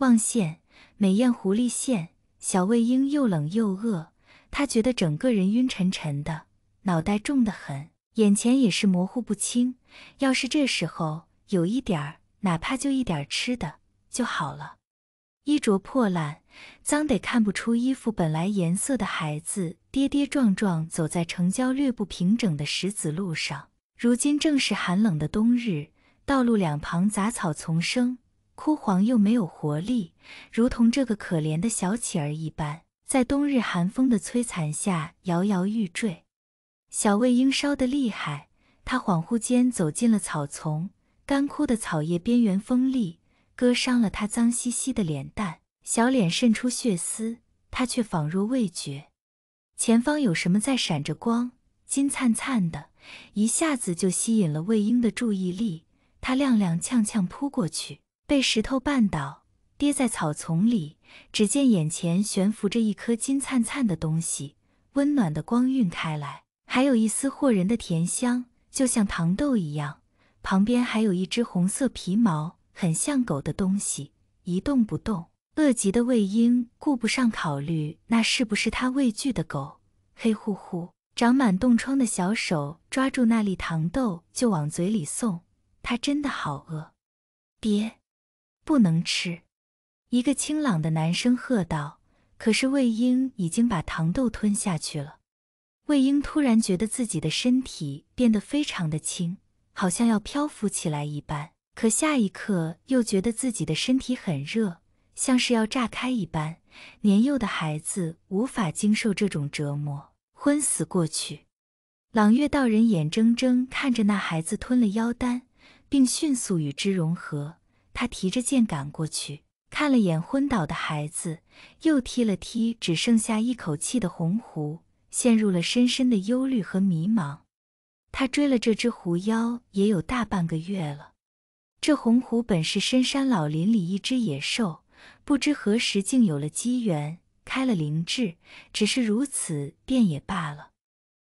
望线，美艳狐狸线，小卫英又冷又饿，他觉得整个人晕沉沉的，脑袋重得很，眼前也是模糊不清。要是这时候有一点儿，哪怕就一点吃的就好了。衣着破烂、脏得看不出衣服本来颜色的孩子，跌跌撞撞走在城郊略不平整的石子路上。如今正是寒冷的冬日，道路两旁杂草丛生。枯黄又没有活力，如同这个可怜的小企儿一般，在冬日寒风的摧残下摇摇欲坠。小魏婴烧得厉害，他恍惚间走进了草丛，干枯的草叶边缘锋利，割伤了他脏兮兮的脸蛋，小脸渗出血丝，他却仿若未觉。前方有什么在闪着光，金灿灿的，一下子就吸引了魏婴的注意力。他踉踉跄跄扑过去。被石头绊倒，跌在草丛里。只见眼前悬浮着一颗金灿灿的东西，温暖的光晕开来，还有一丝惑人的甜香，就像糖豆一样。旁边还有一只红色皮毛，很像狗的东西，一动不动。饿极的魏婴顾不上考虑那是不是他畏惧的狗，黑乎乎、长满冻疮的小手抓住那粒糖豆就往嘴里送。他真的好饿，别。不能吃！一个清朗的男生喝道。可是魏婴已经把糖豆吞下去了。魏婴突然觉得自己的身体变得非常的轻，好像要漂浮起来一般。可下一刻又觉得自己的身体很热，像是要炸开一般。年幼的孩子无法经受这种折磨，昏死过去。朗月道人眼睁睁看着那孩子吞了妖丹，并迅速与之融合。他提着剑赶过去，看了眼昏倒的孩子，又踢了踢只剩下一口气的红狐，陷入了深深的忧虑和迷茫。他追了这只狐妖也有大半个月了。这红狐本是深山老林里一只野兽，不知何时竟有了机缘，开了灵智。只是如此便也罢了。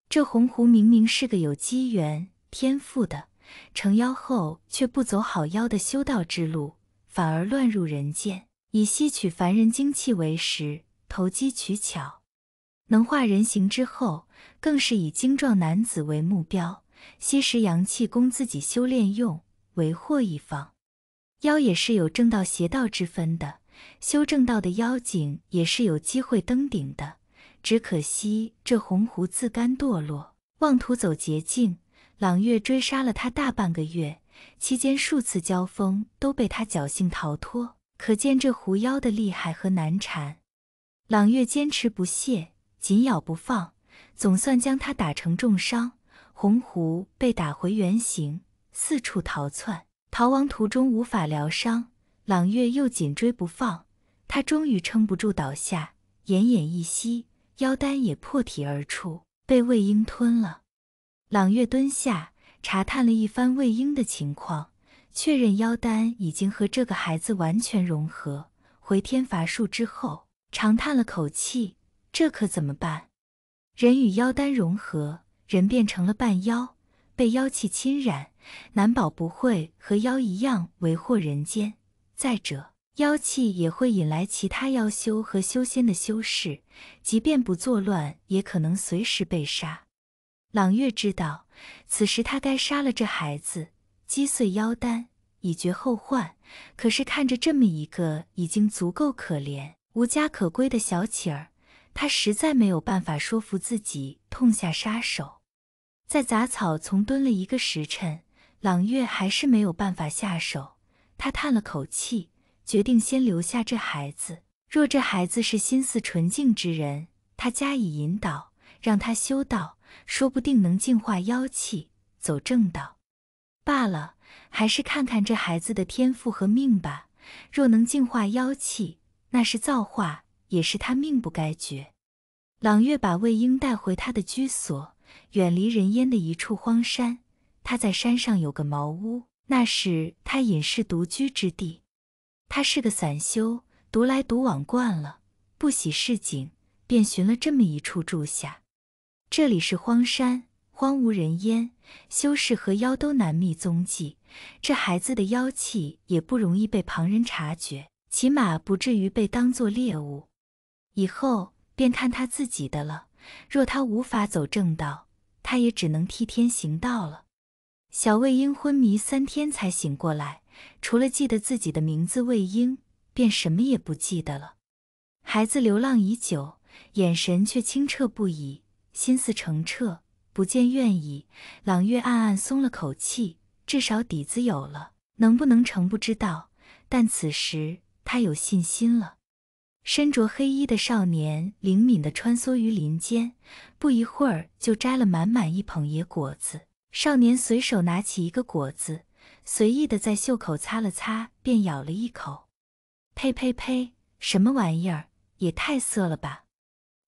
这红狐明明是个有机缘、天赋的。成妖后却不走好妖的修道之路，反而乱入人间，以吸取凡人精气为食，投机取巧。能化人形之后，更是以精壮男子为目标，吸食阳气供自己修炼用，为祸一方。妖也是有正道邪道之分的，修正道的妖精也是有机会登顶的，只可惜这鸿鹄自甘堕落，妄图走捷径。朗月追杀了他大半个月，期间数次交锋都被他侥幸逃脱，可见这狐妖的厉害和难缠。朗月坚持不懈，紧咬不放，总算将他打成重伤。红狐被打回原形，四处逃窜。逃亡途中无法疗伤，朗月又紧追不放，他终于撑不住倒下，奄奄一息，妖丹也破体而出，被魏婴吞了。朗月蹲下查探了一番魏婴的情况，确认妖丹已经和这个孩子完全融合，回天乏术之后，长叹了口气：“这可怎么办？人与妖丹融合，人变成了半妖，被妖气侵染，难保不会和妖一样为祸人间。再者，妖气也会引来其他妖修和修仙的修士，即便不作乱，也可能随时被杀。”朗月知道，此时他该杀了这孩子，击碎妖丹，以绝后患。可是看着这么一个已经足够可怜、无家可归的小乞儿，他实在没有办法说服自己痛下杀手。在杂草丛蹲了一个时辰，朗月还是没有办法下手。他叹了口气，决定先留下这孩子。若这孩子是心思纯净之人，他加以引导，让他修道。说不定能净化妖气，走正道罢了。还是看看这孩子的天赋和命吧。若能净化妖气，那是造化，也是他命不该绝。朗月把魏婴带回他的居所，远离人烟的一处荒山。他在山上有个茅屋，那是他隐世独居之地。他是个散修，独来独往惯了，不喜市井，便寻了这么一处住下。这里是荒山，荒无人烟，修士和妖都难觅踪迹。这孩子的妖气也不容易被旁人察觉，起码不至于被当作猎物。以后便看他自己的了。若他无法走正道，他也只能替天行道了。小魏婴昏迷三天才醒过来，除了记得自己的名字魏婴，便什么也不记得了。孩子流浪已久，眼神却清澈不已。心思澄澈，不见怨意。朗月暗暗松了口气，至少底子有了。能不能成不知道，但此时他有信心了。身着黑衣的少年灵敏地穿梭于林间，不一会儿就摘了满满一捧野果子。少年随手拿起一个果子，随意的在袖口擦了擦，便咬了一口。呸呸呸！什么玩意儿？也太涩了吧！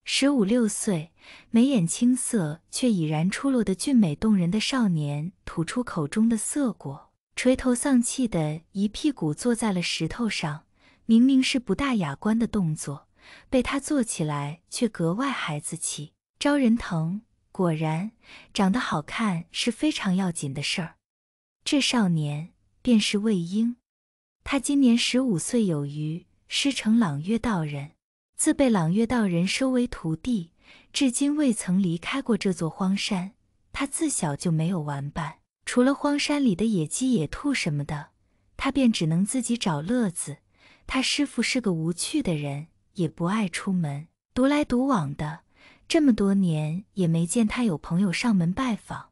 十五六岁，眉眼青涩却已然出落的俊美动人的少年，吐出口中的涩果，垂头丧气的一屁股坐在了石头上。明明是不大雅观的动作，被他做起来却格外孩子气，招人疼。果然，长得好看是非常要紧的事儿。这少年便是魏婴，他今年十五岁有余，师承朗月道人。自被朗月道人收为徒弟，至今未曾离开过这座荒山。他自小就没有玩伴，除了荒山里的野鸡、野兔什么的，他便只能自己找乐子。他师傅是个无趣的人，也不爱出门，独来独往的，这么多年也没见他有朋友上门拜访。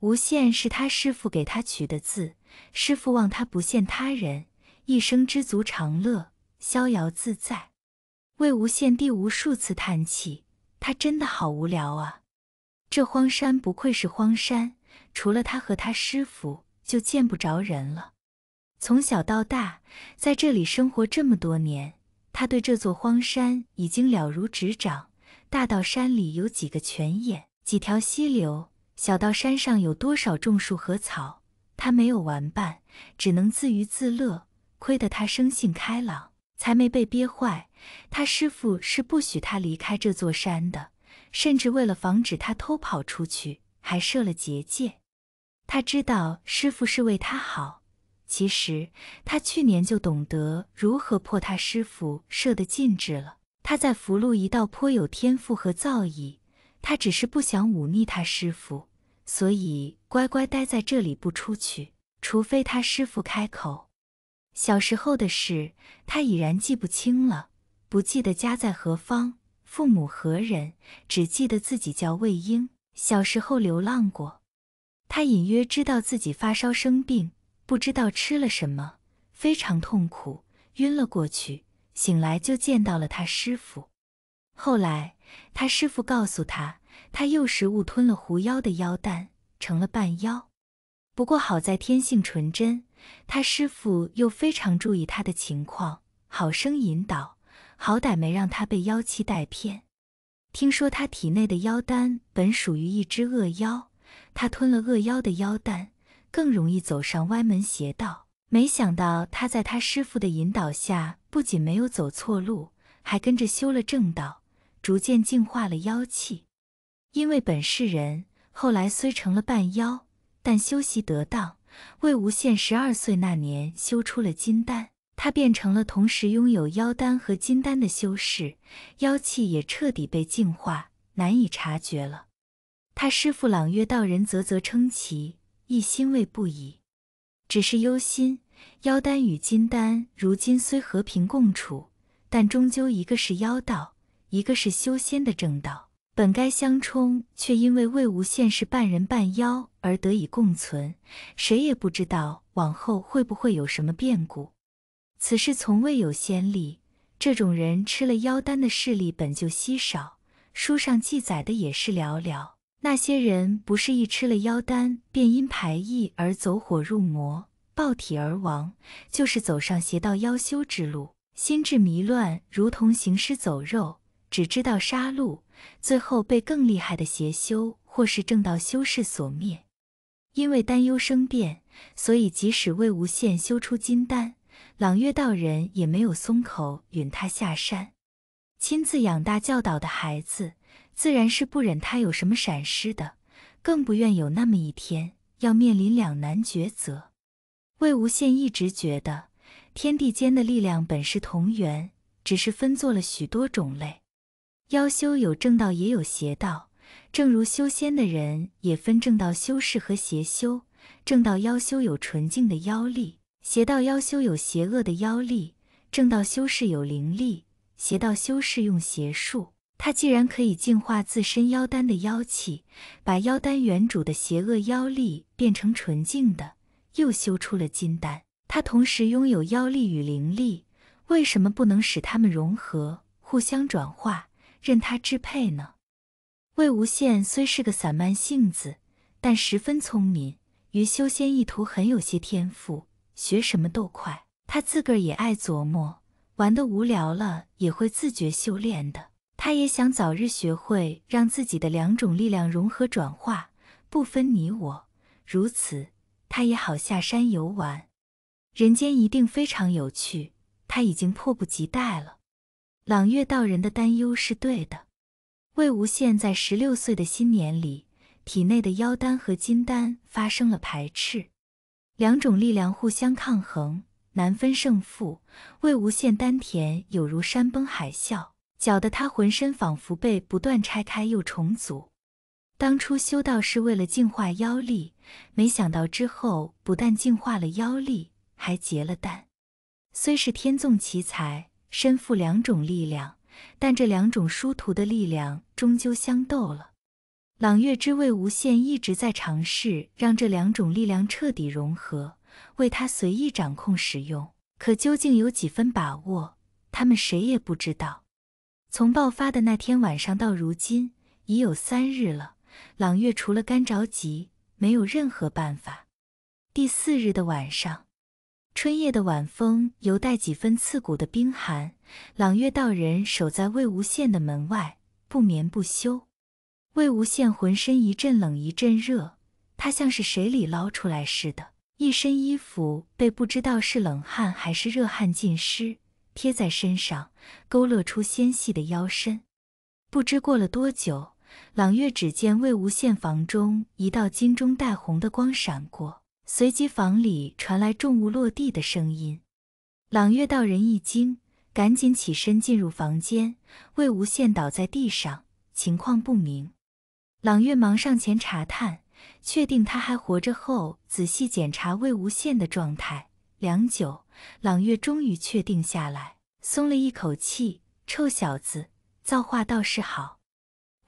无限是他师傅给他取的字，师傅望他不羡他人，一生知足常乐，逍遥自在。魏无羡第无数次叹气，他真的好无聊啊！这荒山不愧是荒山，除了他和他师傅，就见不着人了。从小到大，在这里生活这么多年，他对这座荒山已经了如指掌。大到山里有几个泉眼、几条溪流；小到山上有多少种树和草，他没有玩伴，只能自娱自乐。亏得他生性开朗，才没被憋坏。他师傅是不许他离开这座山的，甚至为了防止他偷跑出去，还设了结界。他知道师傅是为他好，其实他去年就懂得如何破他师傅设的禁制了。他在福禄一道颇有天赋和造诣，他只是不想忤逆他师傅，所以乖乖待在这里不出去，除非他师傅开口。小时候的事，他已然记不清了。不记得家在何方，父母何人，只记得自己叫魏婴。小时候流浪过，他隐约知道自己发烧生病，不知道吃了什么，非常痛苦，晕了过去。醒来就见到了他师傅。后来他师傅告诉他，他幼时误吞了狐妖的妖丹，成了半妖。不过好在天性纯真，他师傅又非常注意他的情况，好生引导。好歹没让他被妖气带偏。听说他体内的妖丹本属于一只恶妖，他吞了恶妖的妖丹，更容易走上歪门邪道。没想到他在他师傅的引导下，不仅没有走错路，还跟着修了正道，逐渐净化了妖气。因为本是人，后来虽成了半妖，但修习得当。魏无羡十二岁那年修出了金丹。他变成了同时拥有妖丹和金丹的修士，妖气也彻底被净化，难以察觉了。他师父朗月道人啧啧称奇，亦欣慰不已。只是忧心，妖丹与金丹如今虽和平共处，但终究一个是妖道，一个是修仙的正道，本该相冲，却因为魏无羡是半人半妖而得以共存。谁也不知道往后会不会有什么变故。此事从未有先例，这种人吃了妖丹的事例本就稀少，书上记载的也是寥寥。那些人不是一吃了妖丹便因排异而走火入魔暴体而亡，就是走上邪道妖修之路，心智迷乱，如同行尸走肉，只知道杀戮，最后被更厉害的邪修或是正道修士所灭。因为担忧生变，所以即使魏无羡修出金丹。朗月道人也没有松口，允他下山，亲自养大教导的孩子，自然是不忍他有什么闪失的，更不愿有那么一天要面临两难抉择。魏无羡一直觉得，天地间的力量本是同源，只是分作了许多种类。妖修有正道也有邪道，正如修仙的人也分正道修士和邪修，正道妖修有纯净的妖力。邪道妖修有邪恶的妖力，正道修士有灵力，邪道修士用邪术。他既然可以净化自身妖丹的妖气，把妖丹原主的邪恶妖力变成纯净的，又修出了金丹。他同时拥有妖力与灵力，为什么不能使它们融合、互相转化，任他支配呢？魏无羡虽是个散漫性子，但十分聪明，于修仙一途很有些天赋。学什么都快，他自个儿也爱琢磨，玩的无聊了也会自觉修炼的。他也想早日学会让自己的两种力量融合转化，不分你我，如此他也好下山游玩，人间一定非常有趣。他已经迫不及待了。朗月道人的担忧是对的，魏无羡在十六岁的新年里，体内的妖丹和金丹发生了排斥。两种力量互相抗衡，难分胜负。魏无羡丹田有如山崩海啸，搅得他浑身仿佛被不断拆开又重组。当初修道是为了净化妖力，没想到之后不但净化了妖力，还结了丹。虽是天纵奇才，身负两种力量，但这两种殊途的力量终究相斗了。朗月之魏无羡一直在尝试让这两种力量彻底融合，为他随意掌控使用。可究竟有几分把握，他们谁也不知道。从爆发的那天晚上到如今，已有三日了。朗月除了干着急，没有任何办法。第四日的晚上，春夜的晚风犹带几分刺骨的冰寒。朗月道人守在魏无羡的门外，不眠不休。魏无羡浑身一阵冷一阵热，他像是水里捞出来似的，一身衣服被不知道是冷汗还是热汗浸湿，贴在身上，勾勒出纤细的腰身。不知过了多久，朗月只见魏无羡房中一道金钟带红的光闪过，随即房里传来重物落地的声音。朗月道人一惊，赶紧起身进入房间，魏无羡倒在地上，情况不明。朗月忙上前查探，确定他还活着后，仔细检查魏无羡的状态。良久，朗月终于确定下来，松了一口气：“臭小子，造化倒是好。”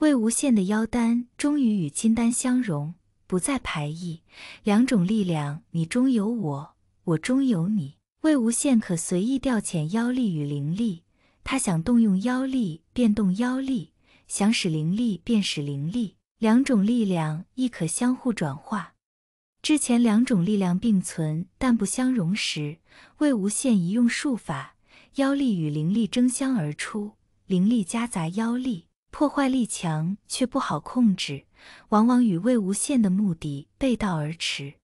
魏无羡的妖丹终于与金丹相融，不再排异，两种力量，你中有我，我中有你。魏无羡可随意调遣妖力与灵力，他想动用妖力便动妖力，想使灵力便使灵力。两种力量亦可相互转化。之前两种力量并存但不相容时，魏无羡一用术法，妖力与灵力争相而出，灵力夹杂妖力，破坏力强却不好控制，往往与魏无羡的目的背道而驰。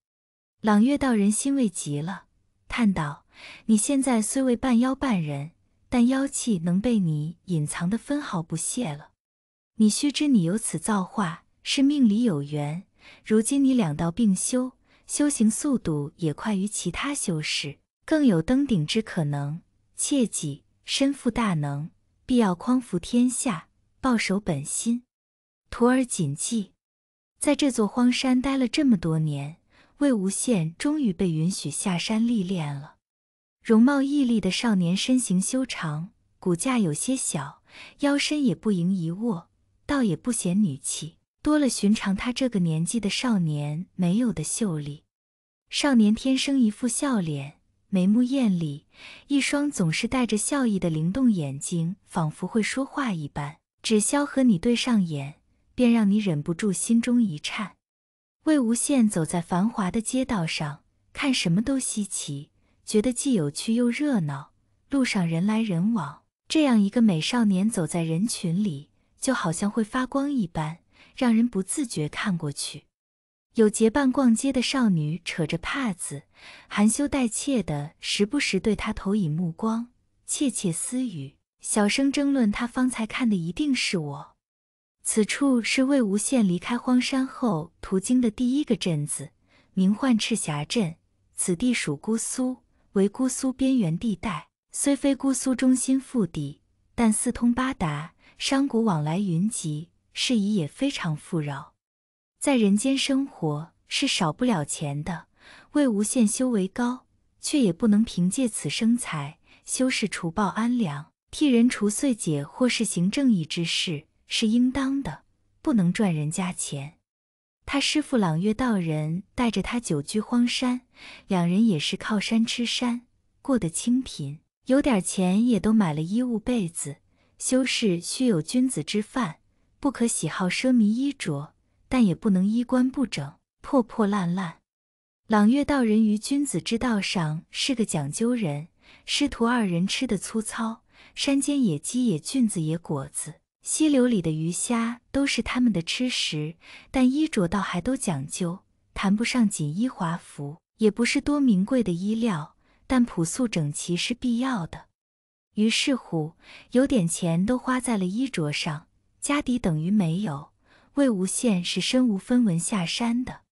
朗月道人欣慰极了，叹道：“你现在虽为半妖半人，但妖气能被你隐藏的分毫不泄了。你须知，你有此造化。”是命里有缘，如今你两道并修，修行速度也快于其他修士，更有登顶之可能。切记，身负大能，必要匡扶天下，抱守本心。徒儿谨记。在这座荒山待了这么多年，魏无羡终于被允许下山历练了。容貌毅力的少年，身形修长，骨架有些小，腰身也不盈一握，倒也不显女气。多了寻常他这个年纪的少年没有的秀丽。少年天生一副笑脸，眉目艳丽，一双总是带着笑意的灵动眼睛，仿佛会说话一般。只消和你对上眼，便让你忍不住心中一颤。魏无羡走在繁华的街道上，看什么都稀奇，觉得既有趣又热闹。路上人来人往，这样一个美少年走在人群里，就好像会发光一般。让人不自觉看过去，有结伴逛街的少女扯着帕子，含羞带怯的，时不时对他投以目光，窃窃私语，小声争论。他方才看的一定是我。此处是魏无羡离开荒山后途经的第一个镇子，名唤赤霞镇。此地属姑苏，为姑苏边缘地带，虽非姑苏中心腹地，但四通八达，商贾往来云集。事宜也非常富饶，在人间生活是少不了钱的。魏无羡修为高，却也不能凭借此生财。修饰除暴安良，替人除岁解或是行正义之事是应当的，不能赚人家钱。他师父朗月道人带着他久居荒山，两人也是靠山吃山，过得清贫，有点钱也都买了衣物被子。修士须有君子之范，不可喜好奢靡衣着，但也不能衣冠不整、破破烂烂。朗月道人于君子之道上是个讲究人，师徒二人吃的粗糙，山间野鸡、野菌子、野果子，溪流里的鱼虾都是他们的吃食。但衣着倒还都讲究，谈不上锦衣华服，也不是多名贵的衣料，但朴素整齐是必要的。于是乎，有点钱都花在了衣着上。家底等于没有，魏无羡是身无分文下山的。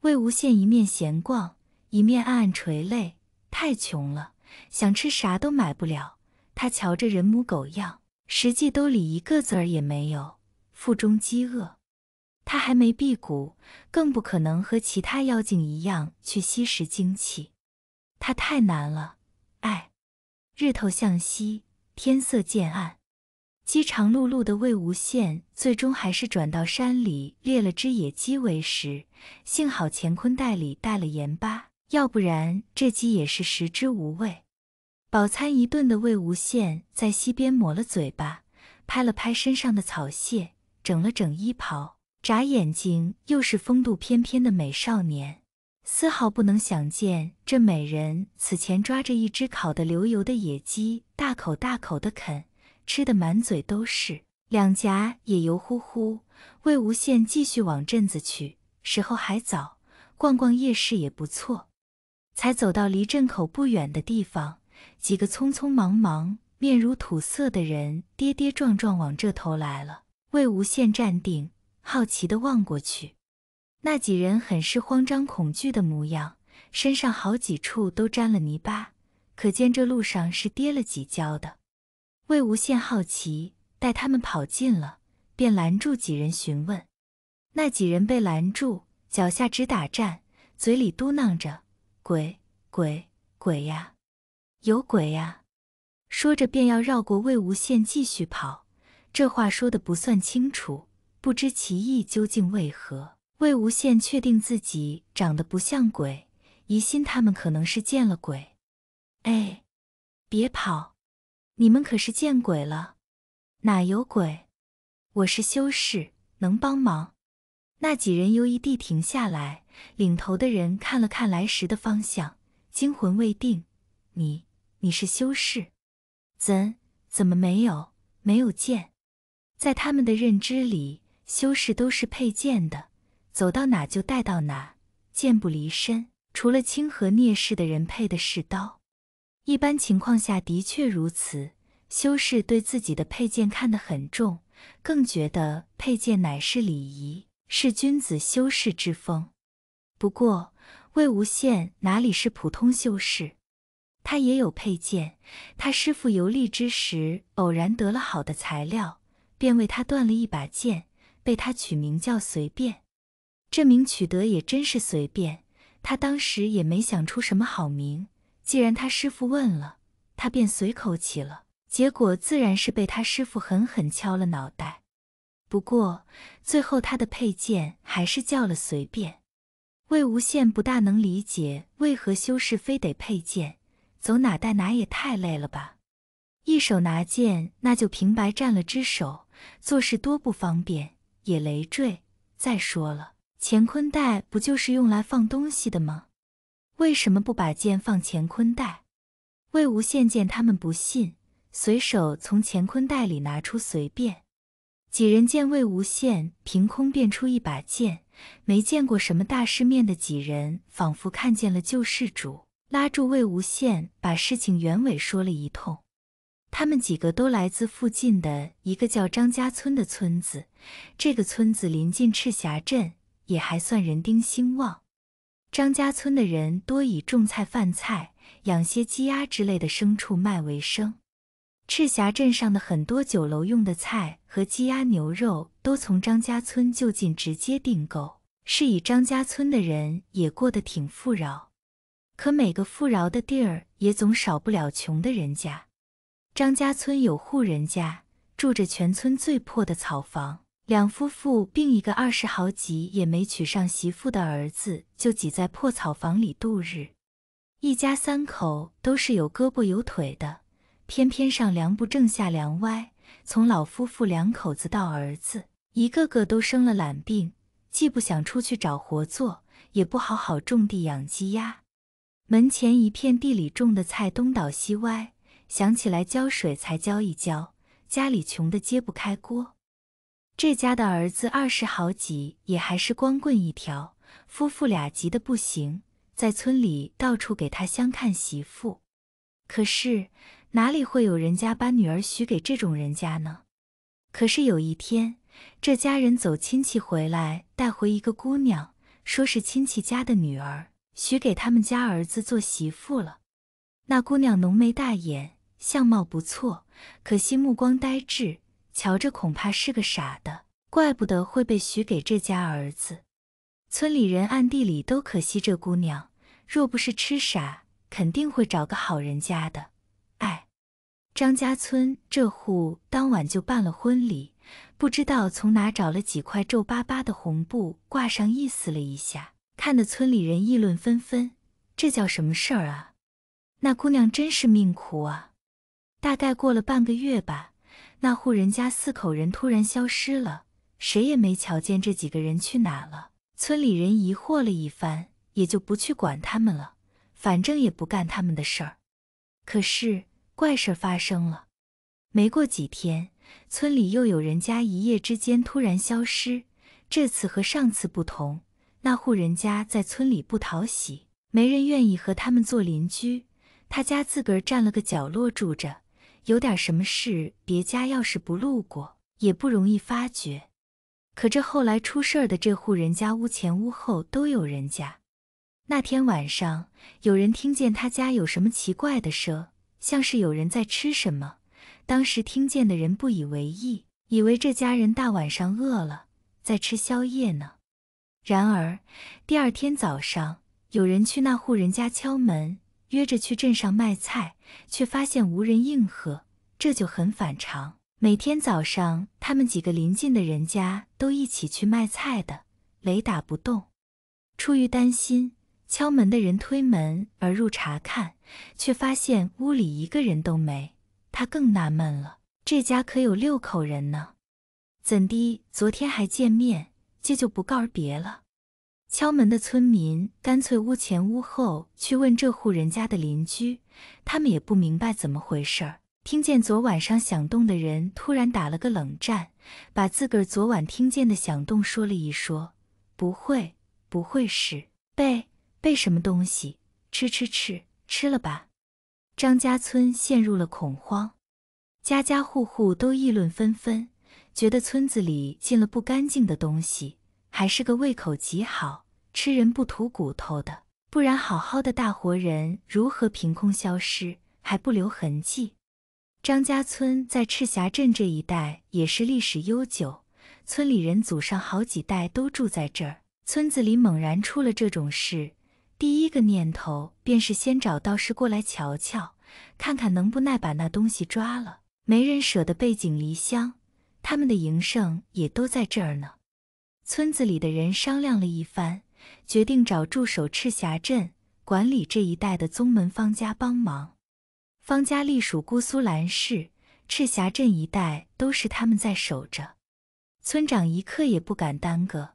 魏无羡一面闲逛，一面暗暗垂泪，太穷了，想吃啥都买不了。他瞧着人模狗样，实际兜里一个子儿也没有，腹中饥饿。他还没辟谷，更不可能和其他妖精一样去吸食精气。他太难了，哎。日头向西，天色渐暗。饥肠辘辘的魏无羡最终还是转到山里猎了只野鸡为食，幸好乾坤袋里带了盐巴，要不然这鸡也是食之无味。饱餐一顿的魏无羡在溪边抹了嘴巴，拍了拍身上的草屑，整了整衣袍，眨眼睛，又是风度翩翩的美少年，丝毫不能想见这美人此前抓着一只烤得流油的野鸡，大口大口的啃。吃的满嘴都是，两颊也油乎乎。魏无羡继续往镇子去，时候还早，逛逛夜市也不错。才走到离镇口不远的地方，几个匆匆忙忙、面如土色的人跌跌撞撞往这头来了。魏无羡站定，好奇地望过去，那几人很是慌张恐惧的模样，身上好几处都沾了泥巴，可见这路上是跌了几跤的。魏无羡好奇，待他们跑近了，便拦住几人询问。那几人被拦住，脚下直打颤，嘴里嘟囔着：“鬼鬼鬼呀，有鬼呀！”说着便要绕过魏无羡继续跑。这话说的不算清楚，不知其意究竟为何。魏无羡确定自己长得不像鬼，疑心他们可能是见了鬼。哎，别跑！你们可是见鬼了，哪有鬼？我是修士，能帮忙。那几人由一地停下来，领头的人看了看来时的方向，惊魂未定。你，你是修士？怎，怎么没有？没有剑？在他们的认知里，修士都是佩剑的，走到哪就带到哪，剑不离身。除了清河聂氏的人佩的是刀。一般情况下的确如此。修士对自己的佩剑看得很重，更觉得佩剑乃是礼仪，是君子修士之风。不过，魏无羡哪里是普通修士？他也有佩剑。他师傅游历之时，偶然得了好的材料，便为他断了一把剑，被他取名叫“随便”。这名取得也真是随便，他当时也没想出什么好名。既然他师傅问了，他便随口起了，结果自然是被他师傅狠狠敲了脑袋。不过最后他的佩剑还是叫了随便。魏无羡不大能理解，为何修士非得佩剑，走哪带哪也太累了吧？一手拿剑，那就平白占了只手，做事多不方便，也累赘。再说了，乾坤袋不就是用来放东西的吗？为什么不把剑放乾坤袋？魏无羡见他们不信，随手从乾坤袋里拿出随便。几人见魏无羡凭空变出一把剑，没见过什么大世面的几人仿佛看见了救世主，拉住魏无羡把事情原委说了一通。他们几个都来自附近的一个叫张家村的村子，这个村子临近赤霞镇，也还算人丁兴旺。张家村的人多以种菜、贩菜、养些鸡鸭之类的牲畜卖为生。赤霞镇上的很多酒楼用的菜和鸡鸭、牛肉都从张家村就近直接订购，是以张家村的人也过得挺富饶。可每个富饶的地儿也总少不了穷的人家。张家村有户人家住着全村最破的草房。两夫妇并一个二十好几也没娶上媳妇的儿子，就挤在破草房里度日。一家三口都是有胳膊有腿的，偏偏上梁不正下梁歪。从老夫妇两口子到儿子，一个个都生了懒病，既不想出去找活做，也不好好种地养鸡鸭。门前一片地里种的菜东倒西歪，想起来浇水才浇一浇。家里穷的揭不开锅。这家的儿子二十好几，也还是光棍一条，夫妇俩急得不行，在村里到处给他相看媳妇。可是哪里会有人家把女儿许给这种人家呢？可是有一天，这家人走亲戚回来，带回一个姑娘，说是亲戚家的女儿，许给他们家儿子做媳妇了。那姑娘浓眉大眼，相貌不错，可惜目光呆滞。瞧着恐怕是个傻的，怪不得会被许给这家儿子。村里人暗地里都可惜这姑娘，若不是痴傻，肯定会找个好人家的。哎，张家村这户当晚就办了婚礼，不知道从哪找了几块皱巴巴的红布挂上，意思了一下，看得村里人议论纷纷。这叫什么事儿啊？那姑娘真是命苦啊！大概过了半个月吧。那户人家四口人突然消失了，谁也没瞧见这几个人去哪了。村里人疑惑了一番，也就不去管他们了，反正也不干他们的事儿。可是怪事发生了，没过几天，村里又有人家一夜之间突然消失。这次和上次不同，那户人家在村里不讨喜，没人愿意和他们做邻居。他家自个儿占了个角落住着。有点什么事，别家要是不路过，也不容易发觉。可这后来出事儿的这户人家，屋前屋后都有人家。那天晚上，有人听见他家有什么奇怪的声，像是有人在吃什么。当时听见的人不以为意，以为这家人大晚上饿了，在吃宵夜呢。然而第二天早上，有人去那户人家敲门。约着去镇上卖菜，却发现无人应和，这就很反常。每天早上，他们几个邻近的人家都一起去卖菜的，雷打不动。出于担心，敲门的人推门而入查看，却发现屋里一个人都没。他更纳闷了，这家可有六口人呢？怎地昨天还见面，这就不告而别了？敲门的村民干脆屋前屋后去问这户人家的邻居，他们也不明白怎么回事儿。听见昨晚上响动的人突然打了个冷战，把自个儿昨晚听见的响动说了一说。不会，不会是被被什么东西吃吃吃吃了吧？张家村陷入了恐慌，家家户户都议论纷纷，觉得村子里进了不干净的东西。还是个胃口极好、吃人不吐骨头的，不然好好的大活人如何凭空消失，还不留痕迹？张家村在赤霞镇这一带也是历史悠久，村里人祖上好几代都住在这儿。村子里猛然出了这种事，第一个念头便是先找道士过来瞧瞧，看看能不耐把那东西抓了。没人舍得背井离乡，他们的营生也都在这儿呢。村子里的人商量了一番，决定找驻守赤霞镇、管理这一带的宗门方家帮忙。方家隶属姑苏兰氏，赤霞镇一带都是他们在守着。村长一刻也不敢耽搁，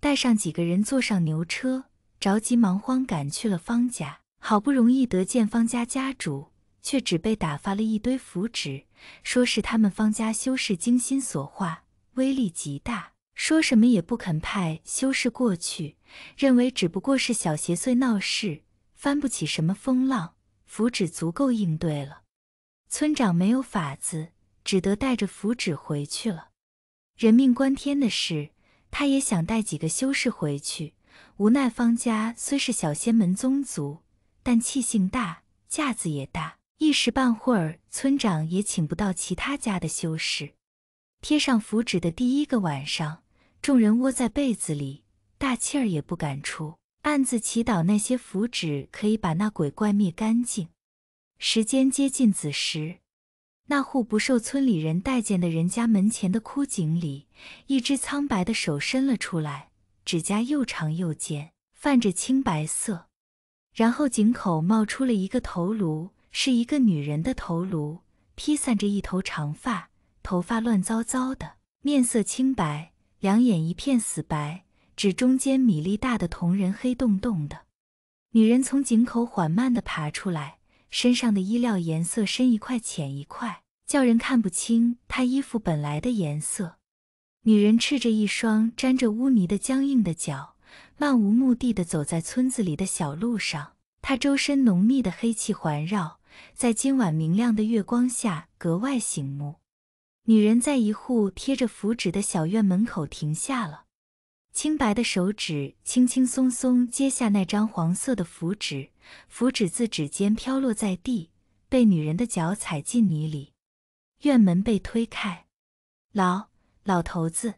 带上几个人坐上牛车，着急忙慌赶去了方家。好不容易得见方家家主，却只被打发了一堆符纸，说是他们方家修士精心所画，威力极大。说什么也不肯派修士过去，认为只不过是小邪祟闹事，翻不起什么风浪，符纸足够应对了。村长没有法子，只得带着符纸回去了。人命关天的事，他也想带几个修士回去，无奈方家虽是小仙门宗族，但气性大，架子也大，一时半会儿村长也请不到其他家的修士。贴上符纸的第一个晚上。众人窝在被子里，大气儿也不敢出，暗自祈祷那些符纸可以把那鬼怪灭干净。时间接近子时，那户不受村里人待见的人家门前的枯井里，一只苍白的手伸了出来，指甲又长又尖，泛着青白色。然后井口冒出了一个头颅，是一个女人的头颅，披散着一头长发，头发乱糟糟的，面色青白。两眼一片死白，指中间米粒大的瞳仁黑洞洞的。女人从井口缓慢地爬出来，身上的衣料颜色深一块浅一块，叫人看不清她衣服本来的颜色。女人赤着一双沾着污泥的僵硬的脚，漫无目的地走在村子里的小路上。她周身浓密的黑气环绕，在今晚明亮的月光下格外醒目。女人在一户贴着符纸的小院门口停下了，清白的手指轻轻松松接下那张黄色的符纸，符纸自指尖飘落在地，被女人的脚踩进泥里。院门被推开，老老头子，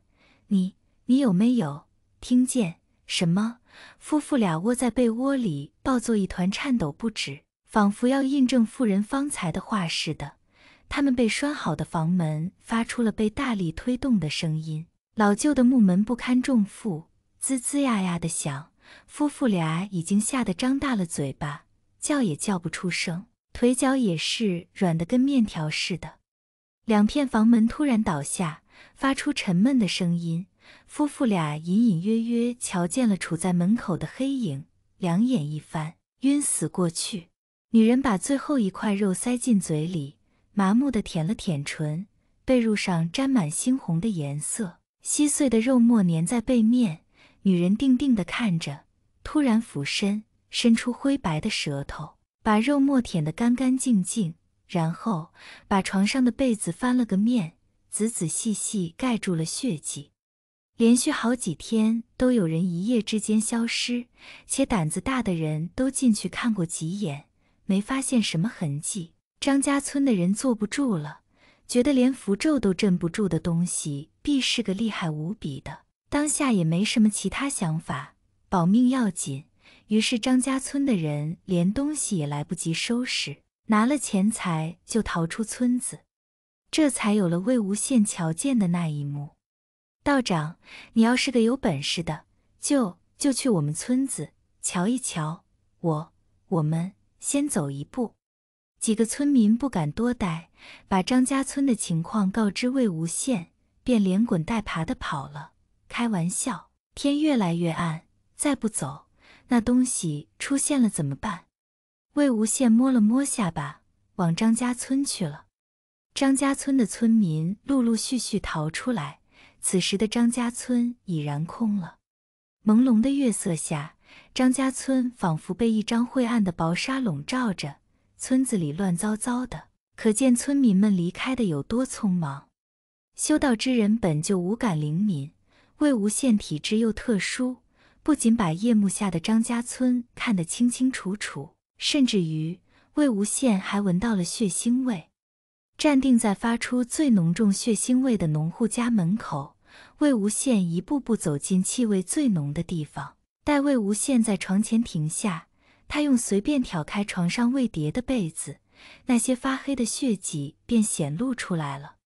你你有没有听见什么？夫妇俩窝在被窝里抱作一团，颤抖不止，仿佛要印证妇人方才的话似的。他们被拴好的房门发出了被大力推动的声音，老旧的木门不堪重负，吱吱呀呀的响。夫妇俩已经吓得张大了嘴巴，叫也叫不出声，腿脚也是软的跟面条似的。两片房门突然倒下，发出沉闷的声音。夫妇俩隐隐约约瞧见了处在门口的黑影，两眼一翻，晕死过去。女人把最后一块肉塞进嘴里。麻木地舔了舔唇，被褥上沾满猩红的颜色，稀碎的肉沫粘在背面。女人定定地看着，突然俯身，伸出灰白的舌头，把肉沫舔得干干净净，然后把床上的被子翻了个面，仔仔细细盖住了血迹。连续好几天都有人一夜之间消失，且胆子大的人都进去看过几眼，没发现什么痕迹。张家村的人坐不住了，觉得连符咒都镇不住的东西，必是个厉害无比的。当下也没什么其他想法，保命要紧。于是张家村的人连东西也来不及收拾，拿了钱财就逃出村子，这才有了魏无羡瞧见的那一幕。道长，你要是个有本事的，就就去我们村子瞧一瞧。我我们先走一步。几个村民不敢多待，把张家村的情况告知魏无羡，便连滚带爬的跑了。开玩笑，天越来越暗，再不走，那东西出现了怎么办？魏无羡摸了摸下巴，往张家村去了。张家村的村民陆陆续续逃出来，此时的张家村已然空了。朦胧的月色下，张家村仿佛被一张晦暗的薄纱笼罩着。村子里乱糟糟的，可见村民们离开的有多匆忙。修道之人本就五感灵敏，魏无羡体质又特殊，不仅把夜幕下的张家村看得清清楚楚，甚至于魏无羡还闻到了血腥味。站定在发出最浓重血腥味的农户家门口，魏无羡一步步走进气味最浓的地方。待魏无羡在床前停下。他用随便挑开床上未叠的被子，那些发黑的血迹便显露出来了。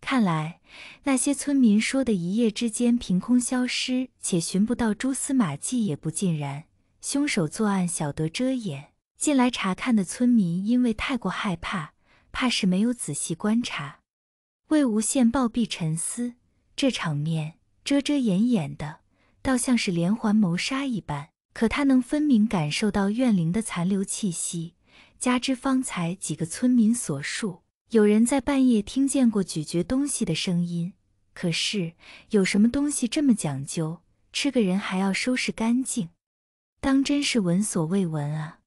看来那些村民说的“一夜之间凭空消失，且寻不到蛛丝马迹”也不尽然。凶手作案晓得遮掩，进来查看的村民因为太过害怕，怕是没有仔细观察。魏无羡暴毙沉思，这场面遮遮掩掩的，倒像是连环谋杀一般。可他能分明感受到怨灵的残留气息，加之方才几个村民所述，有人在半夜听见过咀嚼东西的声音。可是有什么东西这么讲究，吃个人还要收拾干净？当真是闻所未闻啊！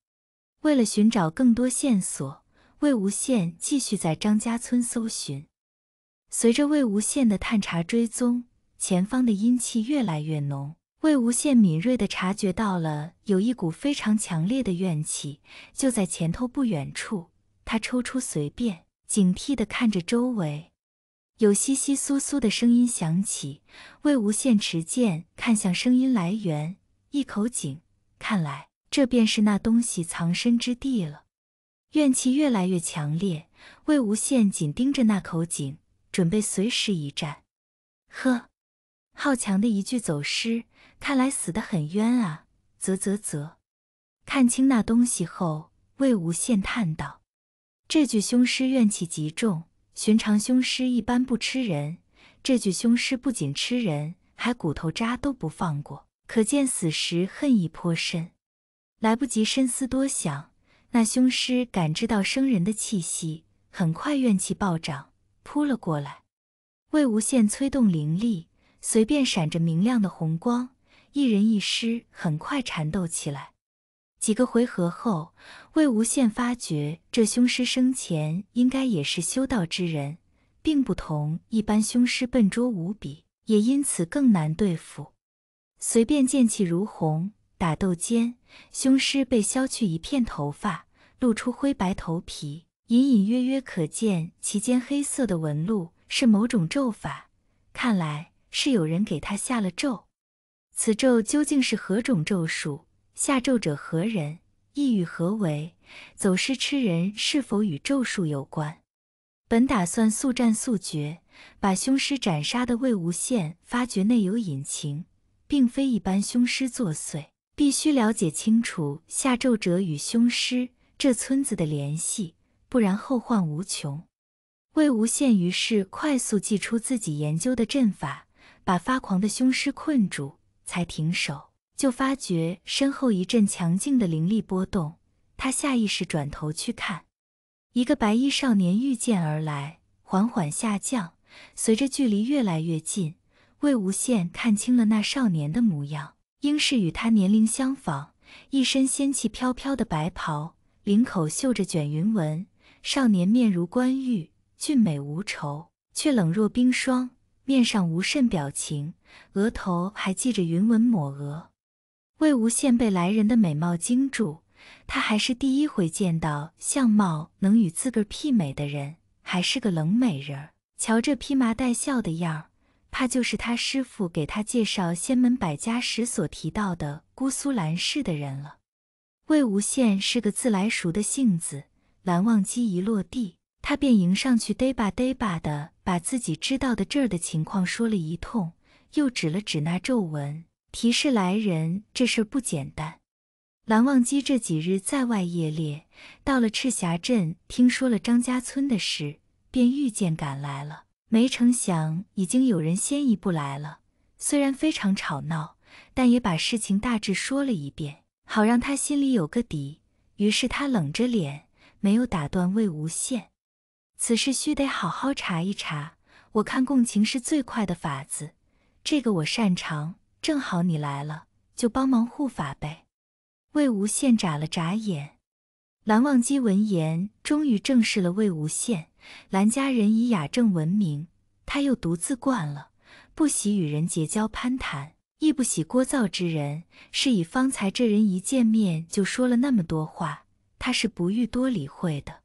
为了寻找更多线索，魏无羡继续在张家村搜寻。随着魏无羡的探查追踪，前方的阴气越来越浓。魏无羡敏锐地察觉到了有一股非常强烈的怨气，就在前头不远处。他抽出随便，警惕地看着周围。有窸窸窣窣的声音响起，魏无羡持剑看向声音来源，一口井。看来这便是那东西藏身之地了。怨气越来越强烈，魏无羡紧盯着那口井，准备随时一战。呵，好强的一句走尸！看来死得很冤啊！啧啧啧，看清那东西后，魏无羡叹道：“这具凶尸怨气极重，寻常凶尸一般不吃人，这具凶尸不仅吃人，还骨头渣都不放过，可见死时恨意颇深。”来不及深思多想，那凶尸感知到生人的气息，很快怨气暴涨，扑了过来。魏无羡催动灵力，随便闪着明亮的红光。一人一尸很快缠斗起来，几个回合后，魏无羡发觉这凶尸生前应该也是修道之人，并不同一般凶尸笨拙无比，也因此更难对付。随便剑气如虹，打斗间，凶尸被削去一片头发，露出灰白头皮，隐隐约约可见其间黑色的纹路是某种咒法，看来是有人给他下了咒。此咒究竟是何种咒术？下咒者何人？意欲何为？走尸吃人是否与咒术有关？本打算速战速决，把凶尸斩杀的魏无羡发觉内有隐情，并非一般凶尸作祟，必须了解清楚下咒者与凶尸这村子的联系，不然后患无穷。魏无羡于是快速祭出自己研究的阵法，把发狂的凶尸困住。才停手，就发觉身后一阵强劲的灵力波动。他下意识转头去看，一个白衣少年御剑而来，缓缓下降。随着距离越来越近，魏无羡看清了那少年的模样，应是与他年龄相仿，一身仙气飘飘的白袍，领口绣着卷云纹。少年面如冠玉，俊美无愁，却冷若冰霜。面上无甚表情，额头还系着云纹抹额。魏无羡被来人的美貌惊住，他还是第一回见到相貌能与自个儿媲美的人，还是个冷美人儿。瞧这披麻戴孝的样儿，怕就是他师父给他介绍仙门百家时所提到的姑苏蓝氏的人了。魏无羡是个自来熟的性子，蓝忘机一落地。他便迎上去，嘚吧嘚吧的把自己知道的这儿的情况说了一通，又指了指那皱纹，提示来人这事儿不简单。蓝忘机这几日在外夜猎，到了赤霞镇，听说了张家村的事，便御剑赶来了。没成想，已经有人先一步来了。虽然非常吵闹，但也把事情大致说了一遍，好让他心里有个底。于是他冷着脸，没有打断魏无羡。此事须得好好查一查，我看共情是最快的法子，这个我擅长。正好你来了，就帮忙护法呗。魏无羡眨了眨眼，蓝忘机闻言，终于正视了魏无羡。蓝家人以雅正闻名，他又独自惯了，不喜与人结交攀谈，亦不喜聒噪之人。是以方才这人一见面就说了那么多话，他是不欲多理会的。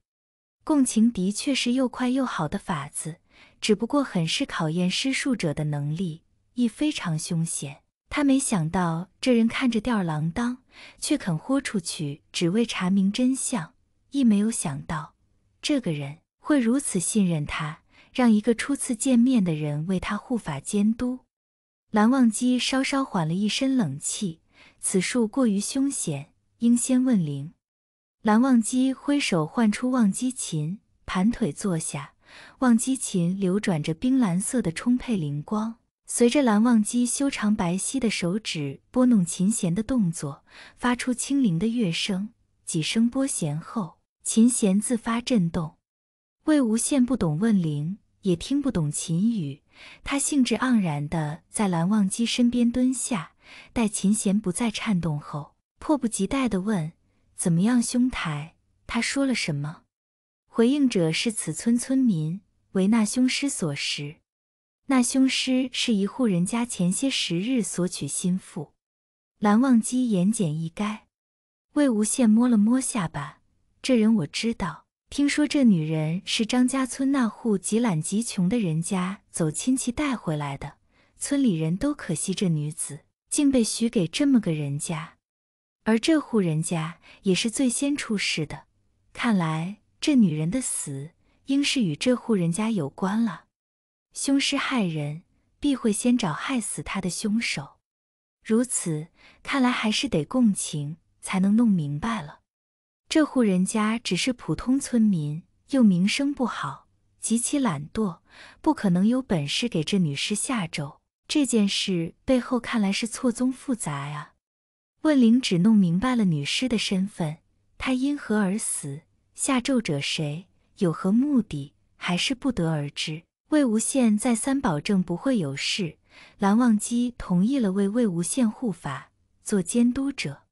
共情的确是又快又好的法子，只不过很是考验施术者的能力，亦非常凶险。他没想到这人看着吊儿郎当，却肯豁出去，只为查明真相；亦没有想到，这个人会如此信任他，让一个初次见面的人为他护法监督。蓝忘机稍稍缓了一身冷气，此术过于凶险，应先问灵。蓝忘机挥手唤出忘机琴，盘腿坐下。忘机琴流转着冰蓝色的充沛灵光，随着蓝忘机修长白皙的手指拨弄琴弦的动作，发出清灵的乐声。几声拨弦后，琴弦自发震动。魏无羡不懂问灵，也听不懂琴语。他兴致盎然地在蓝忘机身边蹲下，待琴弦不再颤动后，迫不及待地问。怎么样，兄台？他说了什么？回应者是此村村民，为那凶尸所食。那凶尸是一户人家前些时日所娶心腹。蓝忘机言简意赅。魏无羡摸了摸下巴，这人我知道。听说这女人是张家村那户极懒极穷的人家走亲戚带回来的，村里人都可惜这女子，竟被许给这么个人家。而这户人家也是最先出事的，看来这女人的死应是与这户人家有关了。凶尸害人，必会先找害死他的凶手。如此看来，还是得共情才能弄明白了。这户人家只是普通村民，又名声不好，极其懒惰，不可能有本事给这女尸下咒。这件事背后看来是错综复杂啊。问灵只弄明白了女尸的身份，她因何而死，下咒者谁，有何目的，还是不得而知。魏无羡再三保证不会有事，蓝忘机同意了为魏无羡护法，做监督者。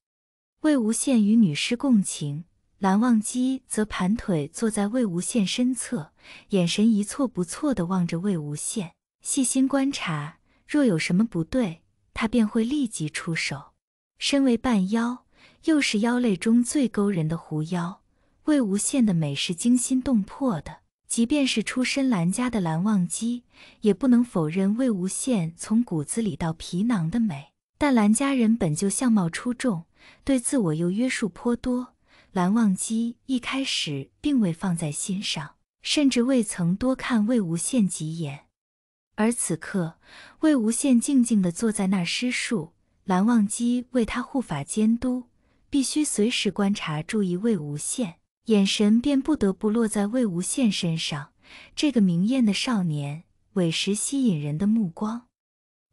魏无羡与女尸共情，蓝忘机则盘腿坐在魏无羡身侧，眼神一错不错地望着魏无羡，细心观察，若有什么不对，他便会立即出手。身为半妖，又是妖类中最勾人的狐妖，魏无羡的美是惊心动魄的。即便是出身蓝家的蓝忘机，也不能否认魏无羡从骨子里到皮囊的美。但蓝家人本就相貌出众，对自我又约束颇多，蓝忘机一开始并未放在心上，甚至未曾多看魏无羡几眼。而此刻，魏无羡静静地坐在那儿施术。蓝忘机为他护法监督，必须随时观察注意魏无羡，眼神便不得不落在魏无羡身上。这个明艳的少年，委实吸引人的目光。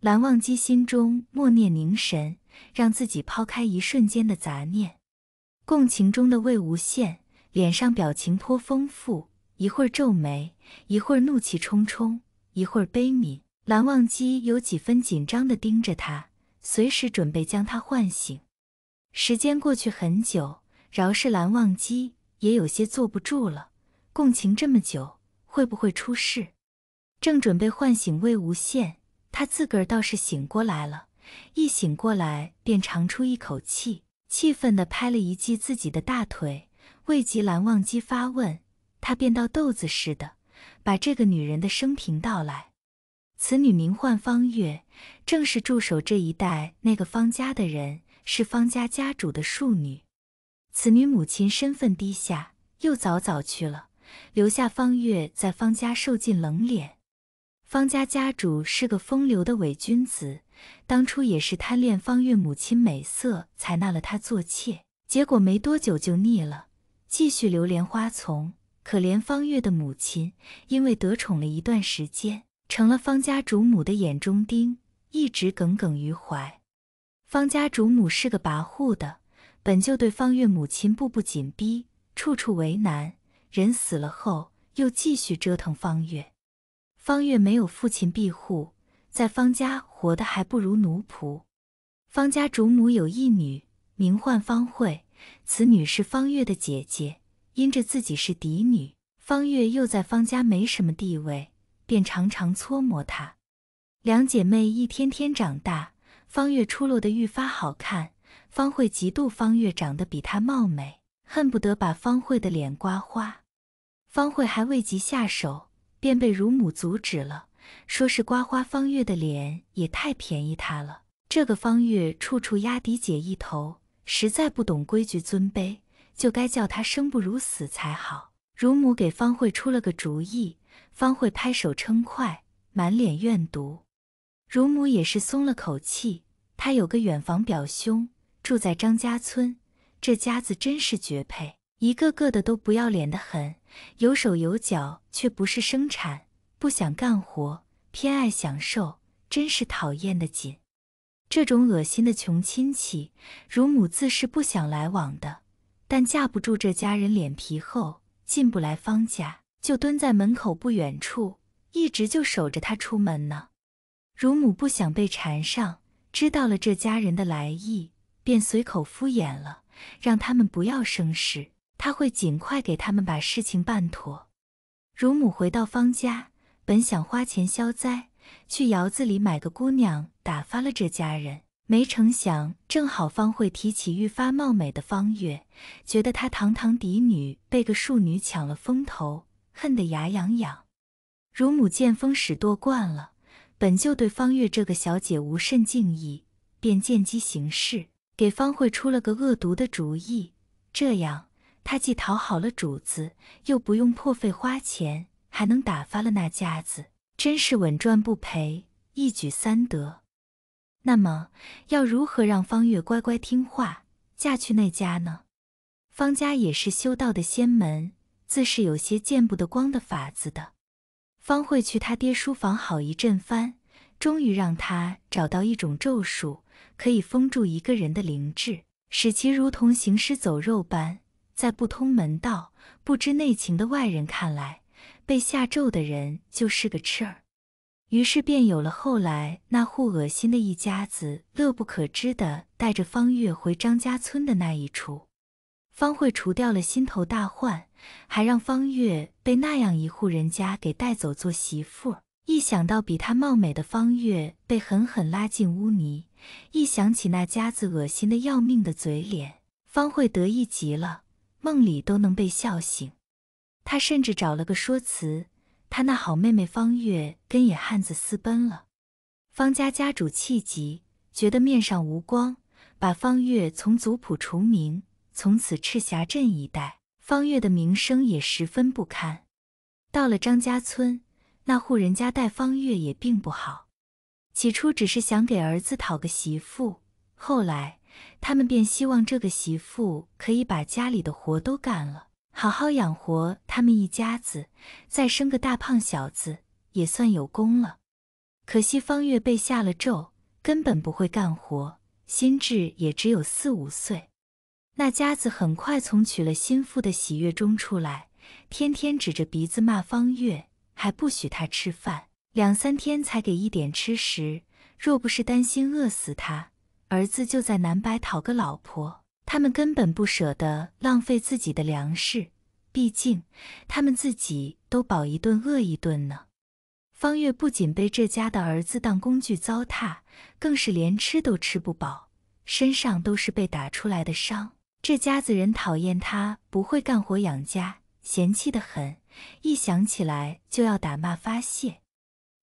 蓝忘机心中默念凝神，让自己抛开一瞬间的杂念。共情中的魏无羡脸上表情颇丰富，一会儿皱眉，一会儿怒气冲冲，一会儿悲悯。蓝忘机有几分紧张地盯着他。随时准备将他唤醒。时间过去很久，饶是蓝忘机也有些坐不住了。共情这么久，会不会出事？正准备唤醒魏无羡，他自个儿倒是醒过来了。一醒过来，便长出一口气，气愤地拍了一记自己的大腿。未及蓝忘机发问，他便倒豆子似的把这个女人的生平道来。此女名唤方月。正是驻守这一带那个方家的人，是方家家主的庶女。此女母亲身份低下，又早早去了，留下方月在方家受尽冷脸。方家家主是个风流的伪君子，当初也是贪恋方月母亲美色，才纳了她做妾。结果没多久就腻了，继续流连花丛。可怜方月的母亲，因为得宠了一段时间，成了方家主母的眼中钉。一直耿耿于怀。方家主母是个跋扈的，本就对方月母亲步步紧逼，处处为难。人死了后，又继续折腾方月。方月没有父亲庇护，在方家活得还不如奴仆。方家主母有一女，名唤方慧，此女是方月的姐姐。因着自己是嫡女，方月又在方家没什么地位，便常常磋磨她。两姐妹一天天长大，方月出落的愈发好看，方慧嫉妒方月长得比她貌美，恨不得把方慧的脸刮花。方慧还未及下手，便被乳母阻止了，说是刮花方月的脸也太便宜她了。这个方月处处压嫡姐一头，实在不懂规矩尊卑，就该叫她生不如死才好。乳母给方慧出了个主意，方慧拍手称快，满脸怨毒。乳母也是松了口气，她有个远房表兄住在张家村，这家子真是绝配。一个个的都不要脸的很，有手有脚却不是生产，不想干活，偏爱享受，真是讨厌的紧。这种恶心的穷亲戚，乳母自是不想来往的，但架不住这家人脸皮厚，进不来方家，就蹲在门口不远处，一直就守着他出门呢。乳母不想被缠上，知道了这家人的来意，便随口敷衍了，让他们不要生事，他会尽快给他们把事情办妥。乳母回到方家，本想花钱消灾，去窑子里买个姑娘打发了这家人，没成想正好方慧提起愈发貌美的方月，觉得她堂堂嫡女被个庶女抢了风头，恨得牙痒痒。乳母见风使舵惯了。本就对方月这个小姐无甚敬意，便见机行事，给方慧出了个恶毒的主意。这样，他既讨好了主子，又不用破费花钱，还能打发了那家子，真是稳赚不赔，一举三得。那么，要如何让方月乖乖听话，嫁去那家呢？方家也是修道的仙门，自是有些见不得光的法子的。方慧去他爹书房好一阵翻，终于让他找到一种咒术，可以封住一个人的灵智，使其如同行尸走肉般，在不通门道、不知内情的外人看来，被下咒的人就是个痴儿。于是便有了后来那户恶心的一家子乐不可支的带着方月回张家村的那一出。方慧除掉了心头大患，还让方月被那样一户人家给带走做媳妇。一想到比她貌美的方月被狠狠拉进污泥，一想起那家子恶心的要命的嘴脸，方慧得意极了，梦里都能被笑醒。她甚至找了个说辞：她那好妹妹方月跟野汉子私奔了。方家家主气急，觉得面上无光，把方月从族谱除名。从此，赤霞镇一带方月的名声也十分不堪。到了张家村，那户人家待方月也并不好。起初只是想给儿子讨个媳妇，后来他们便希望这个媳妇可以把家里的活都干了，好好养活他们一家子，再生个大胖小子也算有功了。可惜方月被下了咒，根本不会干活，心智也只有四五岁。那家子很快从娶了心腹的喜悦中出来，天天指着鼻子骂方月，还不许他吃饭，两三天才给一点吃食。若不是担心饿死他儿子，就在南白讨个老婆。他们根本不舍得浪费自己的粮食，毕竟他们自己都饱一顿饿一顿呢。方月不仅被这家的儿子当工具糟蹋，更是连吃都吃不饱，身上都是被打出来的伤。这家子人讨厌他不会干活养家，嫌弃的很。一想起来就要打骂发泄。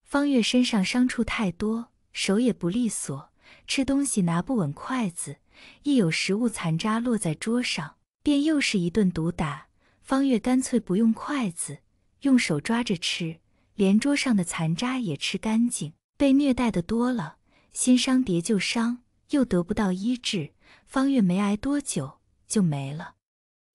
方月身上伤处太多，手也不利索，吃东西拿不稳筷子，一有食物残渣落在桌上，便又是一顿毒打。方月干脆不用筷子，用手抓着吃，连桌上的残渣也吃干净。被虐待的多了，新伤叠旧伤，又得不到医治，方月没挨多久。就没了。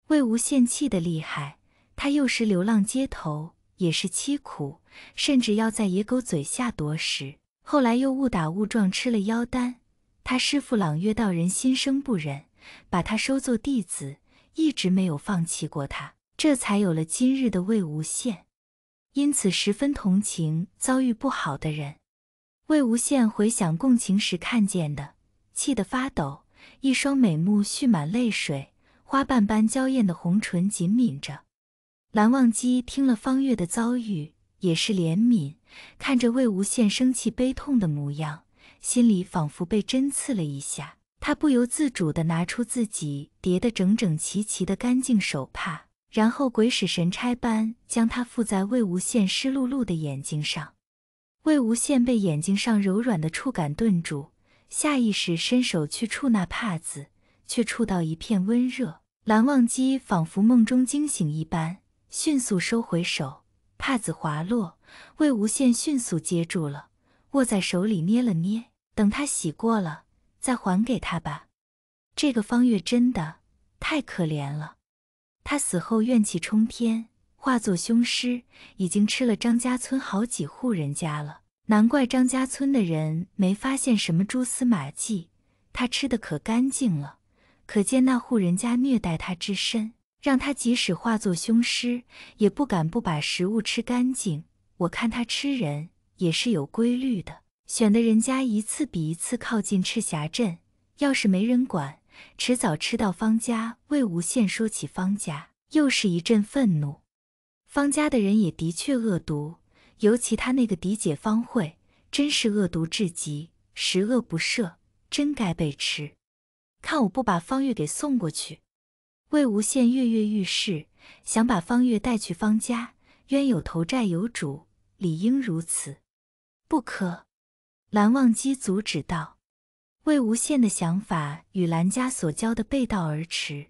魏无羡气得厉害。他幼时流浪街头，也是凄苦，甚至要在野狗嘴下夺食。后来又误打误撞吃了妖丹，他师父朗月道人心生不忍，把他收做弟子，一直没有放弃过他，这才有了今日的魏无羡。因此十分同情遭遇不好的人。魏无羡回想共情时看见的，气得发抖。一双美目蓄满泪水，花瓣般娇艳的红唇紧抿着。蓝忘机听了方月的遭遇，也是怜悯，看着魏无羡生气悲痛的模样，心里仿佛被针刺了一下。他不由自主地拿出自己叠得整整齐齐的干净手帕，然后鬼使神差般将它附在魏无羡湿漉漉的眼睛上。魏无羡被眼睛上柔软的触感顿住。下意识伸手去触那帕子，却触到一片温热。蓝忘机仿佛梦中惊醒一般，迅速收回手，帕子滑落。魏无羡迅速接住了，握在手里捏了捏。等他洗过了，再还给他吧。这个方月真的太可怜了，他死后怨气冲天，化作凶尸，已经吃了张家村好几户人家了。难怪张家村的人没发现什么蛛丝马迹，他吃的可干净了。可见那户人家虐待他之深，让他即使化作凶尸，也不敢不把食物吃干净。我看他吃人也是有规律的，选的人家一次比一次靠近赤霞镇。要是没人管，迟早吃到方家。魏无羡说起方家，又是一阵愤怒。方家的人也的确恶毒。尤其他那个嫡姐方慧真是恶毒至极，十恶不赦，真该被吃！看我不把方月给送过去！魏无羡跃跃欲试，想把方月带去方家，冤有头债有主，理应如此。不可！蓝忘机阻止道。魏无羡的想法与蓝家所教的背道而驰，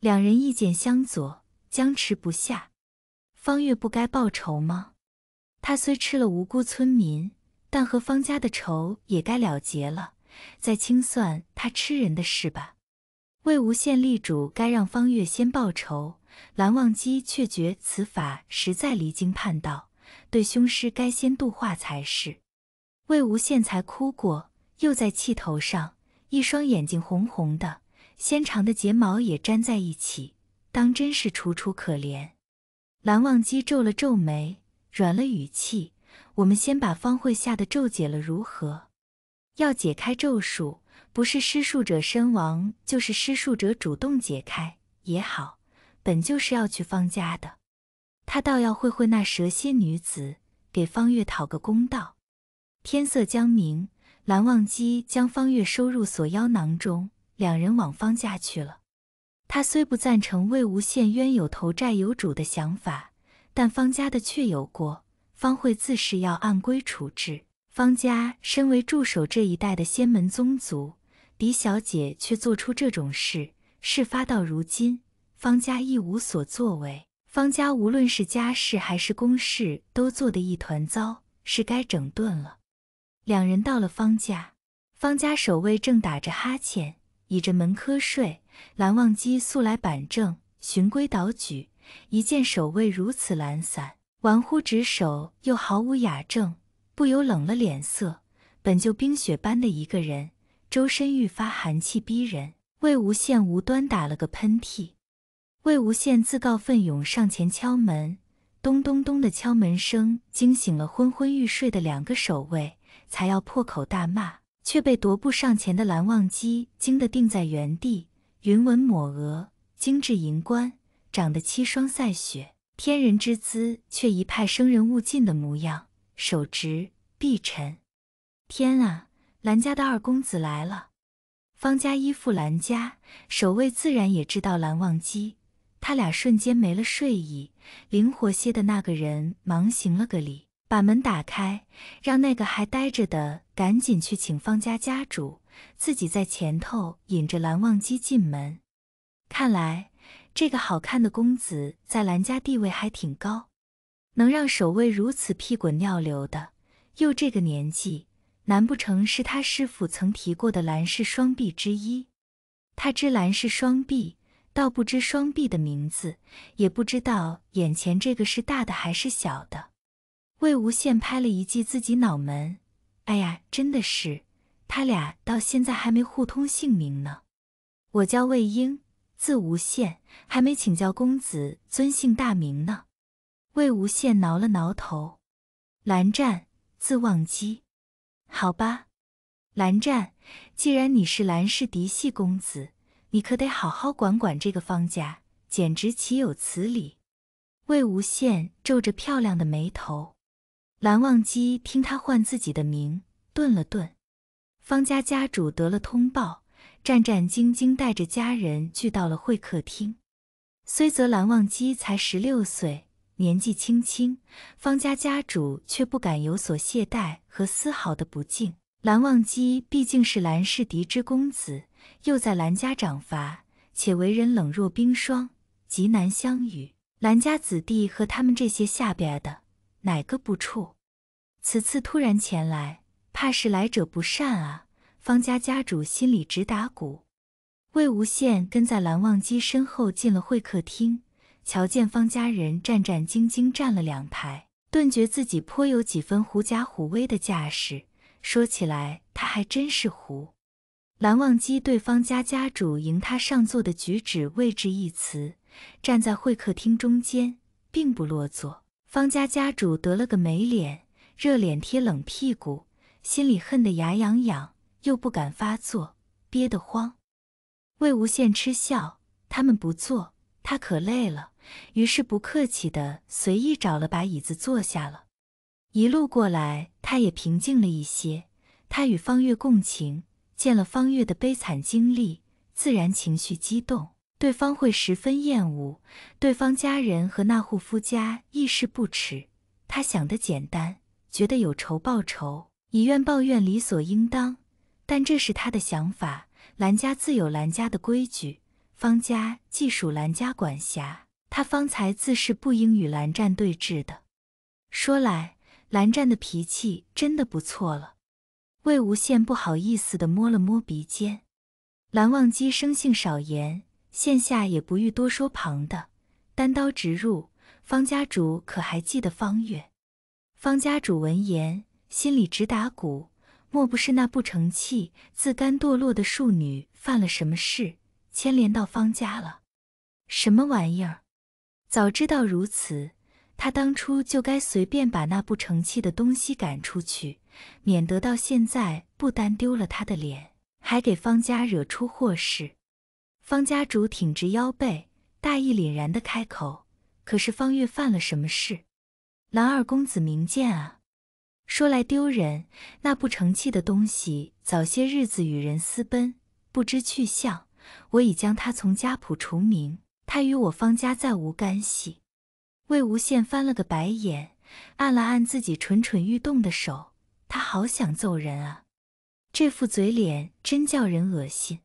两人意见相左，僵持不下。方月不该报仇吗？他虽吃了无辜村民，但和方家的仇也该了结了，再清算他吃人的事吧。魏无羡力主该让方月先报仇，蓝忘机却觉此法实在离经叛道，对凶尸该先度化才是。魏无羡才哭过，又在气头上，一双眼睛红红的，纤长的睫毛也粘在一起，当真是楚楚可怜。蓝忘机皱了皱眉。软了语气，我们先把方慧下的咒解了，如何？要解开咒术，不是施术者身亡，就是施术者主动解开也好。本就是要去方家的，他倒要会会那蛇蝎女子，给方月讨个公道。天色将明，蓝忘机将方月收入锁妖囊中，两人往方家去了。他虽不赞成魏无羡冤有头债有主的想法。但方家的确有过，方会自是要按规处置。方家身为驻守这一带的仙门宗族，狄小姐却做出这种事。事发到如今，方家一无所作为。方家无论是家事还是公事，都做得一团糟，是该整顿了。两人到了方家，方家守卫正打着哈欠，倚着门瞌睡。蓝忘机素来板正，循规蹈矩。一见守卫如此懒散，玩忽职守，又毫无雅正，不由冷了脸色。本就冰雪般的一个人，周身愈发寒气逼人。魏无羡无端打了个喷嚏。魏无羡自告奋勇上前敲门，咚咚咚的敲门声惊醒了昏昏欲睡的两个守卫，才要破口大骂，却被踱步上前的蓝忘机惊得定在原地。云纹抹额，精致银冠。长得凄霜赛雪，天人之姿，却一派生人勿近的模样。手执碧尘，天啊，兰家的二公子来了。方家依附兰家，守卫自然也知道蓝忘机。他俩瞬间没了睡意，灵活些的那个人忙行了个礼，把门打开，让那个还呆着的赶紧去请方家家主，自己在前头引着蓝忘机进门。看来。这个好看的公子在兰家地位还挺高，能让守卫如此屁滚尿流的，又这个年纪，难不成是他师傅曾提过的兰氏双璧之一？他知兰氏双璧，倒不知双璧的名字，也不知道眼前这个是大的还是小的。魏无羡拍了一记自己脑门，哎呀，真的是，他俩到现在还没互通姓名呢。我叫魏婴。字无羡还没请教公子尊姓大名呢。魏无羡挠了挠头，蓝湛，字忘机，好吧。蓝湛，既然你是蓝氏嫡系公子，你可得好好管管这个方家，简直岂有此理！魏无羡皱着漂亮的眉头。蓝忘机听他唤自己的名，顿了顿，方家家主得了通报。战战兢兢带着家人聚到了会客厅。虽则蓝忘机才十六岁，年纪轻轻，方家家主却不敢有所懈怠和丝毫的不敬。蓝忘机毕竟是蓝氏嫡支公子，又在蓝家掌罚，且为人冷若冰霜，极难相与。蓝家子弟和他们这些下边的哪个不怵？此次突然前来，怕是来者不善啊！方家家主心里直打鼓，魏无羡跟在蓝忘机身后进了会客厅，瞧见方家人战战兢兢站了两排，顿觉自己颇有几分狐假虎威的架势。说起来，他还真是狐。蓝忘机对方家家主迎他上座的举止未置一词，站在会客厅中间，并不落座。方家家主得了个没脸，热脸贴冷屁股，心里恨得牙痒痒。又不敢发作，憋得慌。魏无羡嗤笑：“他们不坐，他可累了。”于是不客气的随意找了把椅子坐下了。一路过来，他也平静了一些。他与方月共情，见了方月的悲惨经历，自然情绪激动。对方会十分厌恶，对方家人和那户夫家亦是不耻。他想的简单，觉得有仇报仇，以怨报怨理所应当。但这是他的想法，兰家自有兰家的规矩，方家既属兰家管辖，他方才自是不应与蓝湛对峙的。说来，蓝湛的脾气真的不错了。魏无羡不好意思地摸了摸鼻尖。蓝忘机生性少言，现下也不欲多说旁的，单刀直入：“方家主可还记得方月？”方家主闻言，心里直打鼓。莫不是那不成器、自甘堕落的庶女犯了什么事，牵连到方家了？什么玩意儿！早知道如此，他当初就该随便把那不成器的东西赶出去，免得到现在不单丢了他的脸，还给方家惹出祸事。方家主挺直腰背，大义凛然的开口：“可是方月犯了什么事？蓝二公子明鉴啊！”说来丢人，那不成器的东西早些日子与人私奔，不知去向。我已将他从家谱除名，他与我方家再无干系。魏无羡翻了个白眼，按了按自己蠢蠢欲动的手，他好想揍人啊！这副嘴脸真叫人恶心。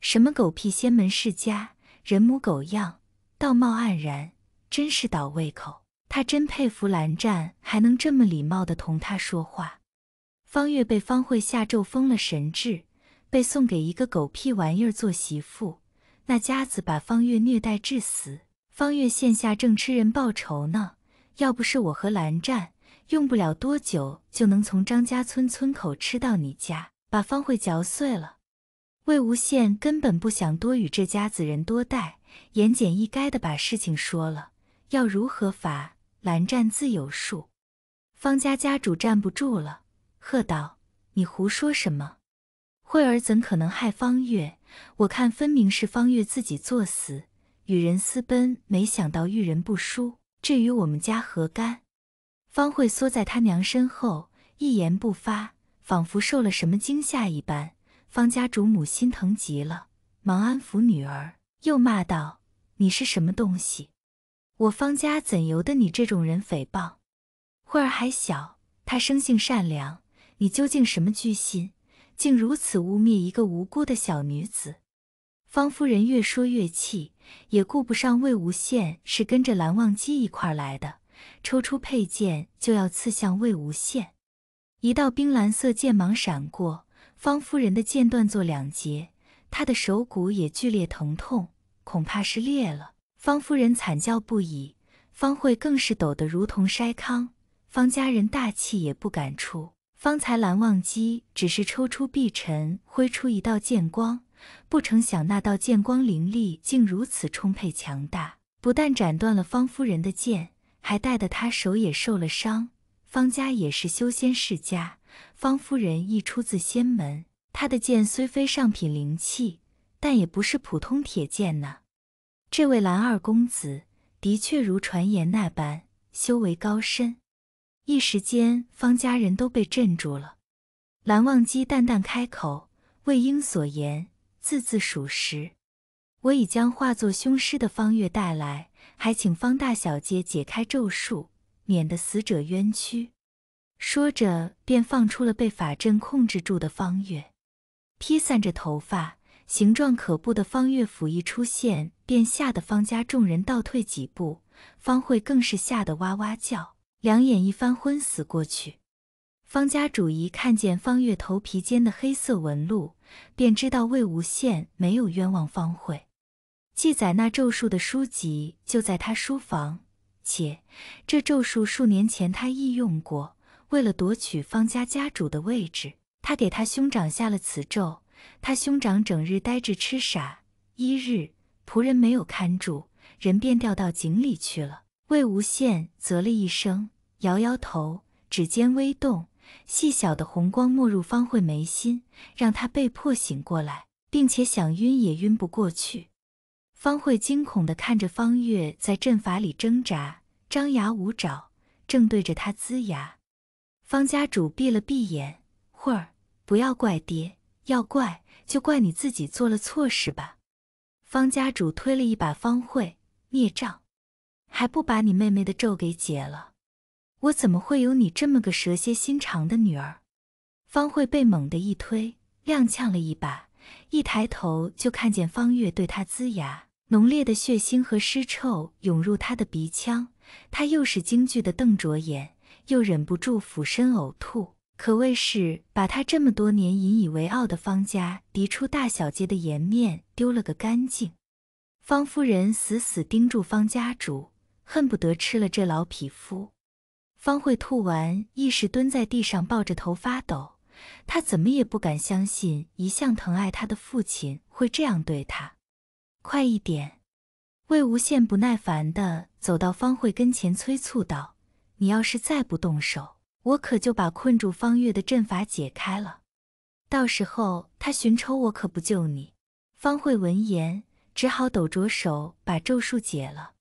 什么狗屁仙门世家，人模狗样，道貌岸然，真是倒胃口。他真佩服蓝湛，还能这么礼貌地同他说话。方月被方慧下咒封了神智，被送给一个狗屁玩意儿做媳妇，那家子把方月虐待致死。方月现下正吃人报仇呢，要不是我和蓝湛，用不了多久就能从张家村村口吃到你家，把方慧嚼碎了。魏无羡根本不想多与这家子人多待，言简意赅地把事情说了，要如何罚？蓝湛自有数，方家家主站不住了，喝道：“你胡说什么？慧儿怎可能害方月？我看分明是方月自己作死，与人私奔，没想到遇人不淑，这与我们家何干？”方慧缩在他娘身后，一言不发，仿佛受了什么惊吓一般。方家主母心疼极了，忙安抚女儿，又骂道：“你是什么东西？”我方家怎由得你这种人诽谤？慧儿还小，她生性善良，你究竟什么居心？竟如此污蔑一个无辜的小女子！方夫人越说越气，也顾不上魏无羡是跟着蓝忘机一块来的，抽出佩剑就要刺向魏无羡。一道冰蓝色剑芒闪过，方夫人的剑断作两截，她的手骨也剧烈疼痛，恐怕是裂了。方夫人惨叫不已，方慧更是抖得如同筛糠。方家人大气也不敢出。方才蓝忘机只是抽出碧晨，挥出一道剑光，不成想那道剑光灵力竟如此充沛强大，不但斩断了方夫人的剑，还带得她手也受了伤。方家也是修仙世家，方夫人亦出自仙门，她的剑虽非上品灵器，但也不是普通铁剑呐。这位蓝二公子的确如传言那般修为高深，一时间方家人都被镇住了。蓝忘机淡淡开口：“魏婴所言字字属实，我已将化作凶尸的方月带来，还请方大小姐解开咒术，免得死者冤屈。”说着，便放出了被法阵控制住的方月。披散着头发、形状可怖的方月甫一出现。便吓得方家众人倒退几步，方慧更是吓得哇哇叫，两眼一翻昏死过去。方家主一看见方月头皮间的黑色纹路，便知道魏无羡没有冤枉方慧。记载那咒术的书籍就在他书房，且这咒术数年前他亦用过。为了夺取方家家主的位置，他给他兄长下了此咒，他兄长整日呆滞痴傻，一日。仆人没有看住，人便掉到井里去了。魏无羡啧了一声，摇摇头，指尖微动，细小的红光没入方慧眉心，让她被迫醒过来，并且想晕也晕不过去。方慧惊恐地看着方月在阵法里挣扎，张牙舞爪，正对着她龇牙。方家主闭了闭眼：“慧儿，不要怪爹，要怪就怪你自己做了错事吧。”方家主推了一把方慧，孽障，还不把你妹妹的咒给解了？我怎么会有你这么个蛇蝎心肠的女儿？方慧被猛地一推，踉跄了一把，一抬头就看见方月对她龇牙，浓烈的血腥和尸臭涌入她的鼻腔，她又是惊惧的瞪着眼，又忍不住俯身呕吐。可谓是把他这么多年引以为傲的方家嫡出大小姐的颜面丢了个干净。方夫人死死盯住方家主，恨不得吃了这老匹夫。方慧吐完，一时蹲在地上抱着头发抖。她怎么也不敢相信，一向疼爱她的父亲会这样对她。快一点！魏无羡不耐烦的走到方慧跟前，催促道：“你要是再不动手，”我可就把困住方月的阵法解开了，到时候他寻仇，我可不救你。方慧闻言，只好抖着手把咒术解了。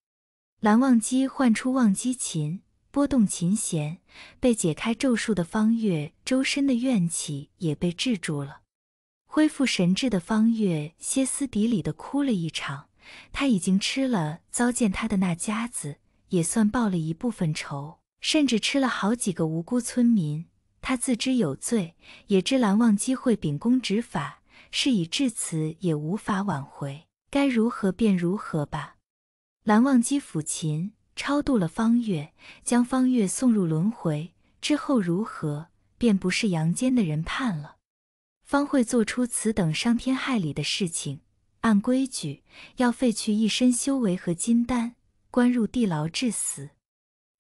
蓝忘机唤出忘机琴，拨动琴弦。被解开咒术的方月，周身的怨气也被制住了。恢复神智的方月，歇斯底里的哭了一场。他已经吃了糟践他的那家子，也算报了一部分仇。甚至吃了好几个无辜村民，他自知有罪，也知蓝忘机会秉公执法。事已至此，也无法挽回，该如何便如何吧。蓝忘机抚琴超度了方月，将方月送入轮回。之后如何，便不是阳间的人判了。方会做出此等伤天害理的事情，按规矩要废去一身修为和金丹，关入地牢致死。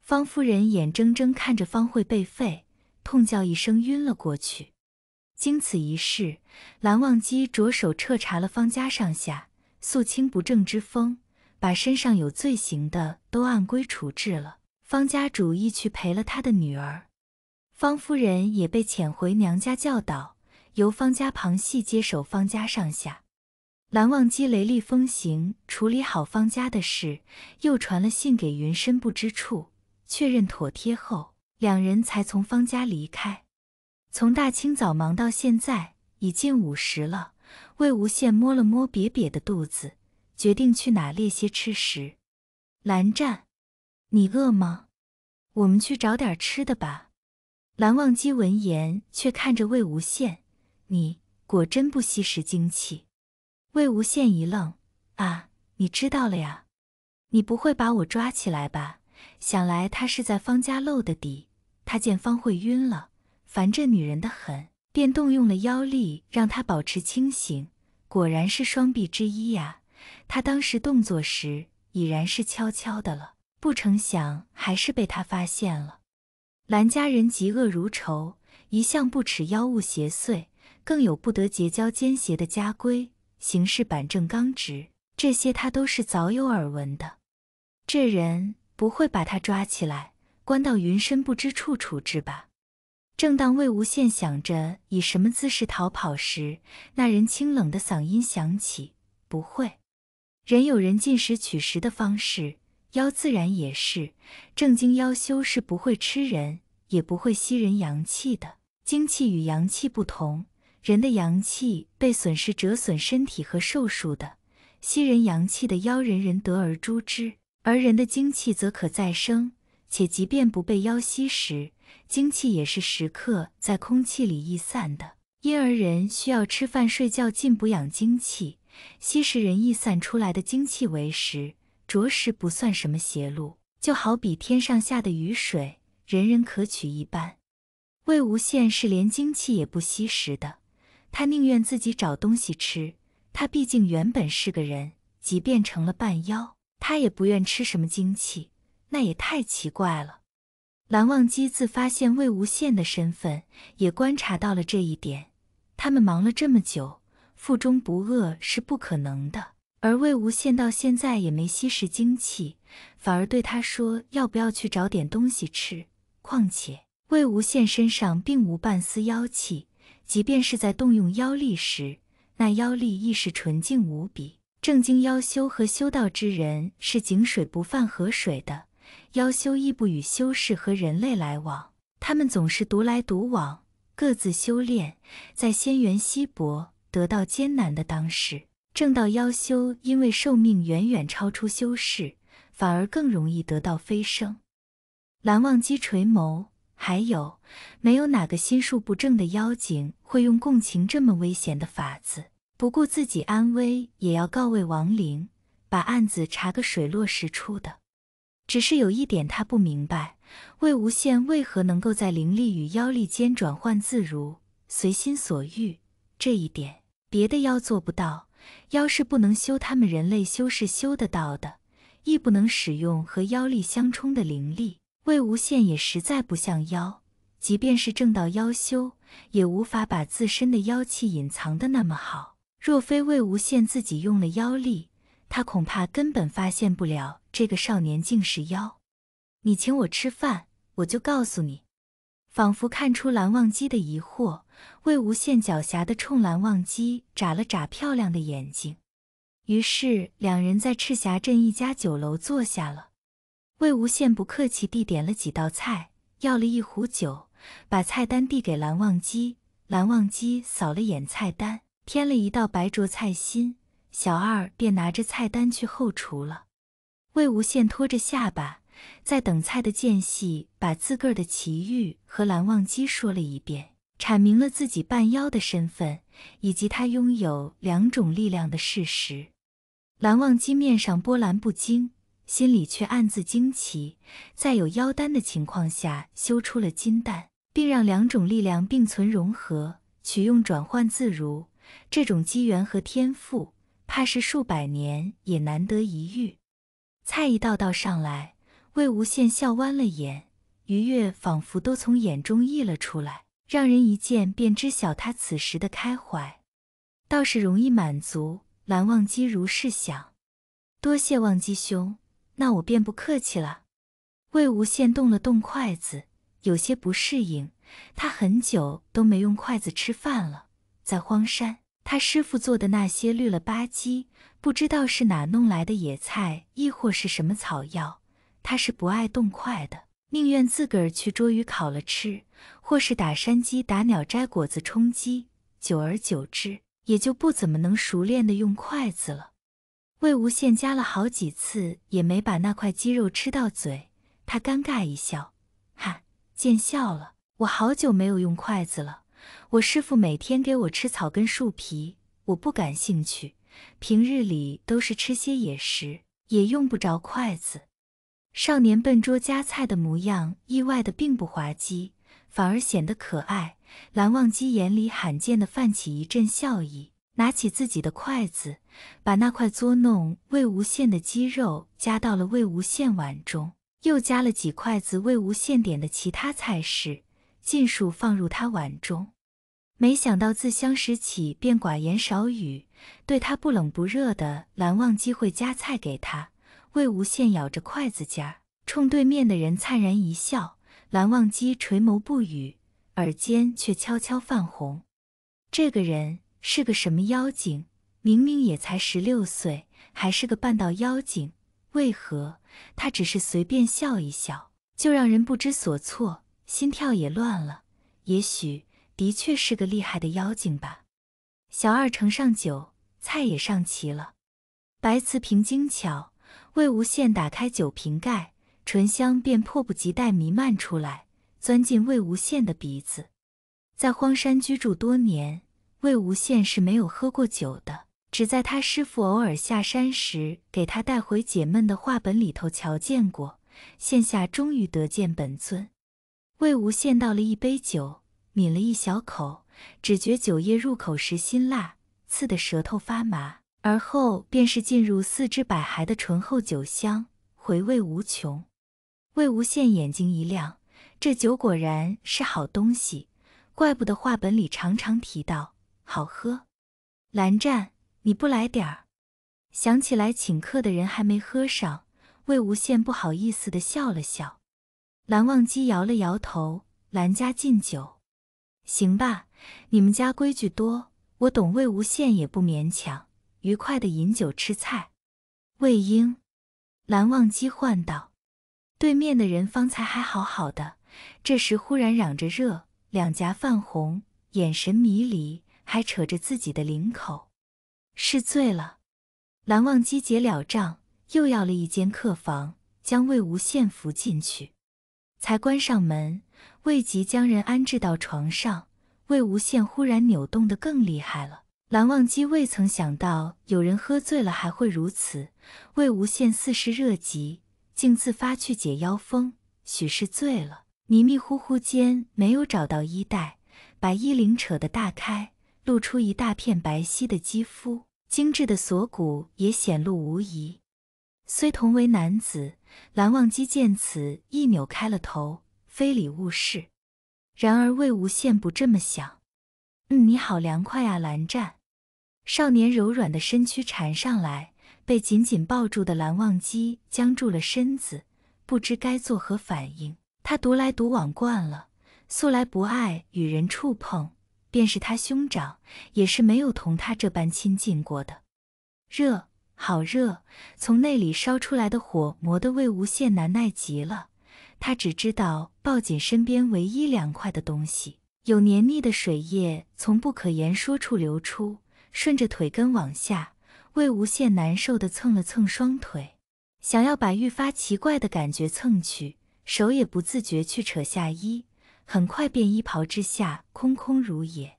方夫人眼睁睁看着方慧被废，痛叫一声，晕了过去。经此一事，蓝忘机着手彻查了方家上下，肃清不正之风，把身上有罪行的都按规处置了。方家主意去陪了他的女儿，方夫人也被遣回娘家教导，由方家旁系接手方家上下。蓝忘机雷厉风行处理好方家的事，又传了信给云深不知处。确认妥帖后，两人才从方家离开。从大清早忙到现在，已近午时了。魏无羡摸了摸瘪瘪的肚子，决定去哪猎些吃食。蓝湛，你饿吗？我们去找点吃的吧。蓝忘机闻言，却看着魏无羡：“你果真不吸食精气？”魏无羡一愣：“啊，你知道了呀？你不会把我抓起来吧？”想来他是在方家露的底。他见方慧晕了，烦这女人的很，便动用了妖力让她保持清醒。果然是双臂之一呀！他当时动作时已然是悄悄的了，不成想还是被他发现了。兰家人嫉恶如仇，一向不耻妖物邪祟，更有不得结交奸邪的家规，行事板正刚直，这些他都是早有耳闻的。这人。不会把他抓起来，关到云深不知处处置吧？正当魏无羡想着以什么姿势逃跑时，那人清冷的嗓音响起：“不会，人有人进食取食的方式，妖自然也是。正经妖修是不会吃人，也不会吸人阳气的。精气与阳气不同，人的阳气被损失折损身体和寿数的，吸人阳气的妖，人人得而诛之。”而人的精气则可再生，且即便不被妖吸食，精气也是时刻在空气里逸散的。因而人需要吃饭睡觉，进补养精气，吸食人逸散出来的精气为食，着实不算什么邪路。就好比天上下的雨水，人人可取一般。魏无羡是连精气也不吸食的，他宁愿自己找东西吃。他毕竟原本是个人，即便成了半妖。他也不愿吃什么精气，那也太奇怪了。蓝忘机自发现魏无羡的身份，也观察到了这一点。他们忙了这么久，腹中不饿是不可能的。而魏无羡到现在也没吸食精气，反而对他说要不要去找点东西吃。况且魏无羡身上并无半丝妖气，即便是在动用妖力时，那妖力亦是纯净无比。正经妖修和修道之人是井水不犯河水的，妖修亦不与修士和人类来往，他们总是独来独往，各自修炼。在仙缘稀薄、得到艰难的当时，正道妖修因为寿命远远超出修士，反而更容易得到飞升。蓝忘机垂眸，还有，没有哪个心术不正的妖精会用共情这么危险的法子。不顾自己安危也要告慰亡灵，把案子查个水落石出的。只是有一点他不明白，魏无羡为何能够在灵力与妖力间转换自如、随心所欲？这一点别的妖做不到，妖是不能修他们人类修士修得到的，亦不能使用和妖力相冲的灵力。魏无羡也实在不像妖，即便是正道妖修，也无法把自身的妖气隐藏的那么好。若非魏无羡自己用了妖力，他恐怕根本发现不了这个少年竟是妖。你请我吃饭，我就告诉你。仿佛看出蓝忘机的疑惑，魏无羡狡黠的冲蓝忘机眨了眨漂亮的眼睛。于是两人在赤霞镇一家酒楼坐下了。魏无羡不客气地点了几道菜，要了一壶酒，把菜单递给蓝忘机。蓝忘机扫了眼菜单。添了一道白灼菜心，小二便拿着菜单去后厨了。魏无羡托着下巴，在等菜的间隙，把自个儿的奇遇和蓝忘机说了一遍，阐明了自己半妖的身份以及他拥有两种力量的事实。蓝忘机面上波澜不惊，心里却暗自惊奇，在有妖丹的情况下修出了金丹，并让两种力量并存融合，取用转换自如。这种机缘和天赋，怕是数百年也难得一遇。菜一道道上来，魏无羡笑弯了眼，愉悦仿佛都从眼中溢了出来，让人一见便知晓他此时的开怀。倒是容易满足。蓝忘机如是想。多谢忘机兄，那我便不客气了。魏无羡动了动筷子，有些不适应，他很久都没用筷子吃饭了。在荒山，他师傅做的那些绿了吧唧，不知道是哪弄来的野菜，亦或是什么草药，他是不爱动筷的，宁愿自个儿去捉鱼烤了吃，或是打山鸡、打鸟摘果子充饥。久而久之，也就不怎么能熟练的用筷子了。魏无羡夹了好几次，也没把那块鸡肉吃到嘴，他尴尬一笑，哈，见笑了，我好久没有用筷子了。我师傅每天给我吃草根树皮，我不感兴趣。平日里都是吃些野食，也用不着筷子。少年笨拙夹菜的模样，意外的并不滑稽，反而显得可爱。蓝忘机眼里罕见的泛起一阵笑意，拿起自己的筷子，把那块作弄魏无羡的鸡肉夹到了魏无羡碗中，又夹了几筷子魏无羡点的其他菜式。尽数放入他碗中，没想到自相识起便寡言少语，对他不冷不热的蓝忘机会夹菜给他。魏无羡咬着筷子尖儿，冲对面的人粲然一笑。蓝忘机垂眸不语，耳尖却悄悄泛红。这个人是个什么妖精？明明也才十六岁，还是个半道妖精，为何他只是随便笑一笑，就让人不知所措？心跳也乱了，也许的确是个厉害的妖精吧。小二盛上酒，菜也上齐了。白瓷瓶精巧，魏无羡打开酒瓶盖，醇香便迫不及待弥漫出来，钻进魏无羡的鼻子。在荒山居住多年，魏无羡是没有喝过酒的，只在他师傅偶尔下山时给他带回解闷的话本里头瞧见过，现下终于得见本尊。魏无羡倒了一杯酒，抿了一小口，只觉酒液入口时辛辣，刺得舌头发麻，而后便是进入四肢百骸的醇厚酒香，回味无穷。魏无羡眼睛一亮，这酒果然是好东西，怪不得话本里常常提到好喝。蓝湛，你不来点儿？想起来请客的人还没喝上，魏无羡不好意思的笑了笑。蓝忘机摇了摇头，蓝家敬酒，行吧，你们家规矩多，我懂。魏无羡也不勉强，愉快的饮酒吃菜。魏婴，蓝忘机唤道。对面的人方才还好好的，这时忽然嚷着热，两颊泛红，眼神迷离，还扯着自己的领口，是醉了。蓝忘机结了账，又要了一间客房，将魏无羡扶进去。才关上门，未及将人安置到床上，魏无羡忽然扭动得更厉害了。蓝忘机未曾想到，有人喝醉了还会如此。魏无羡似是热极，竟自发去解妖风，许是醉了，迷迷糊糊间没有找到衣带，把衣领扯得大开，露出一大片白皙的肌肤，精致的锁骨也显露无遗。虽同为男子，蓝忘机见此一扭开了头，非礼勿视。然而魏无羡不这么想。嗯，你好凉快啊，蓝湛。少年柔软的身躯缠上来，被紧紧抱住的蓝忘机僵住了身子，不知该作何反应。他独来独往惯了，素来不爱与人触碰，便是他兄长，也是没有同他这般亲近过的。热。好热，从那里烧出来的火，磨得魏无羡难耐极了。他只知道抱紧身边唯一凉快的东西，有黏腻的水液从不可言说处流出，顺着腿根往下。魏无羡难受地蹭了蹭双腿，想要把愈发奇怪的感觉蹭去，手也不自觉去扯下衣，很快便衣袍之下空空如也。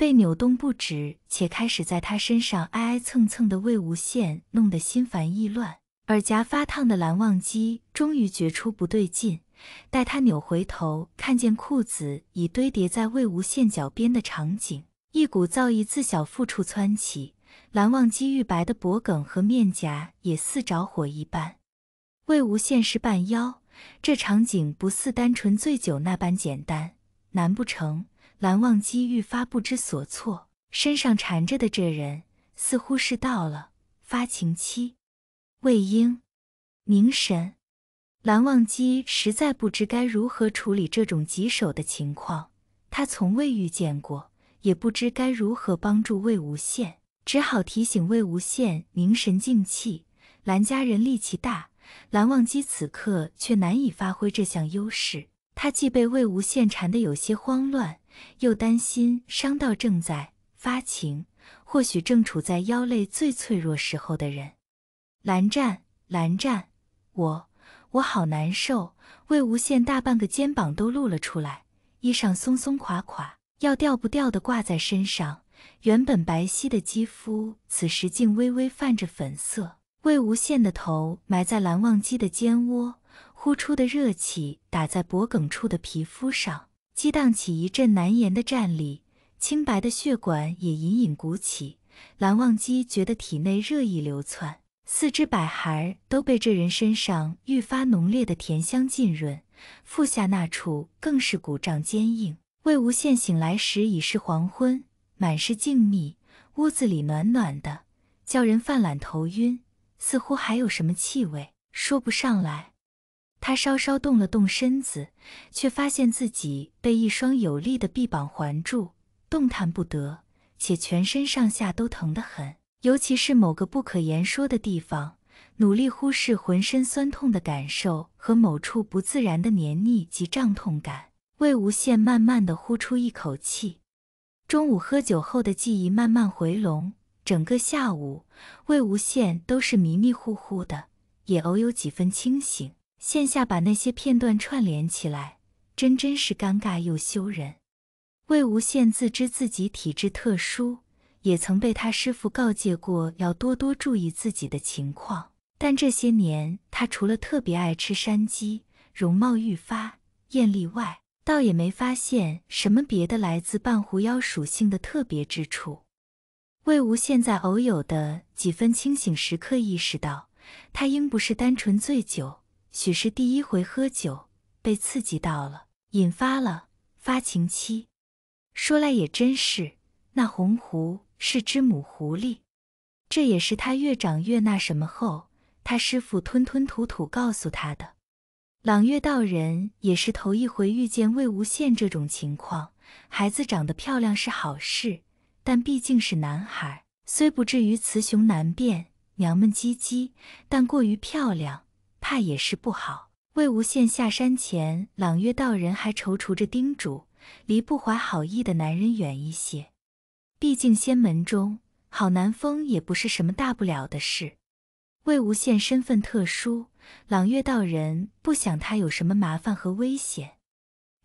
被扭动不止，且开始在他身上挨挨蹭蹭的魏无羡弄得心烦意乱，耳夹发烫的蓝忘机终于觉出不对劲。待他扭回头，看见裤子已堆叠在魏无羡脚边的场景，一股燥意自小腹处窜起，蓝忘机玉白的脖颈和面颊也似着火一般。魏无羡是半妖，这场景不似单纯醉酒那般简单，难不成？蓝忘机愈发不知所措，身上缠着的这人似乎是到了发情期。魏婴，凝神。蓝忘机实在不知该如何处理这种棘手的情况，他从未遇见过，也不知该如何帮助魏无羡，只好提醒魏无羡凝神静气。蓝家人力气大，蓝忘机此刻却难以发挥这项优势。他既被魏无羡缠得有些慌乱。又担心伤到正在发情，或许正处在腰肋最脆弱时候的人。蓝湛，蓝湛，我，我好难受。魏无羡大半个肩膀都露了出来，衣裳松松垮垮，要掉不掉的挂在身上。原本白皙的肌肤，此时竟微微泛着粉色。魏无羡的头埋在蓝忘机的肩窝，呼出的热气打在脖梗处的皮肤上。激荡起一阵难言的战栗，清白的血管也隐隐鼓起。蓝忘机觉得体内热意流窜，四肢百骸都被这人身上愈发浓烈的甜香浸润，腹下那处更是鼓胀坚硬。魏无羡醒来时已是黄昏，满是静谧，屋子里暖暖的，叫人犯懒头晕，似乎还有什么气味，说不上来。他稍稍动了动身子，却发现自己被一双有力的臂膀环住，动弹不得，且全身上下都疼得很，尤其是某个不可言说的地方。努力忽视浑身酸痛的感受和某处不自然的黏腻及胀痛感，魏无羡慢慢的呼出一口气。中午喝酒后的记忆慢慢回笼，整个下午，魏无羡都是迷迷糊糊的，也偶有几分清醒。线下把那些片段串联起来，真真是尴尬又羞人。魏无羡自知自己体质特殊，也曾被他师父告诫过，要多多注意自己的情况。但这些年，他除了特别爱吃山鸡，容貌愈发艳丽外，倒也没发现什么别的来自半狐妖属性的特别之处。魏无羡在偶有的几分清醒时刻意识到，他应不是单纯醉酒。许是第一回喝酒，被刺激到了，引发了发情期。说来也真是，那红狐是只母狐狸，这也是他越长越那什么后，他师傅吞吞吐吐告诉他的。朗月道人也是头一回遇见魏无羡这种情况。孩子长得漂亮是好事，但毕竟是男孩，虽不至于雌雄难辨，娘们唧唧，但过于漂亮。怕也是不好。魏无羡下山前，朗月道人还踌躇着叮嘱：“离不怀好意的男人远一些，毕竟仙门中好男风也不是什么大不了的事。”魏无羡身份特殊，朗月道人不想他有什么麻烦和危险。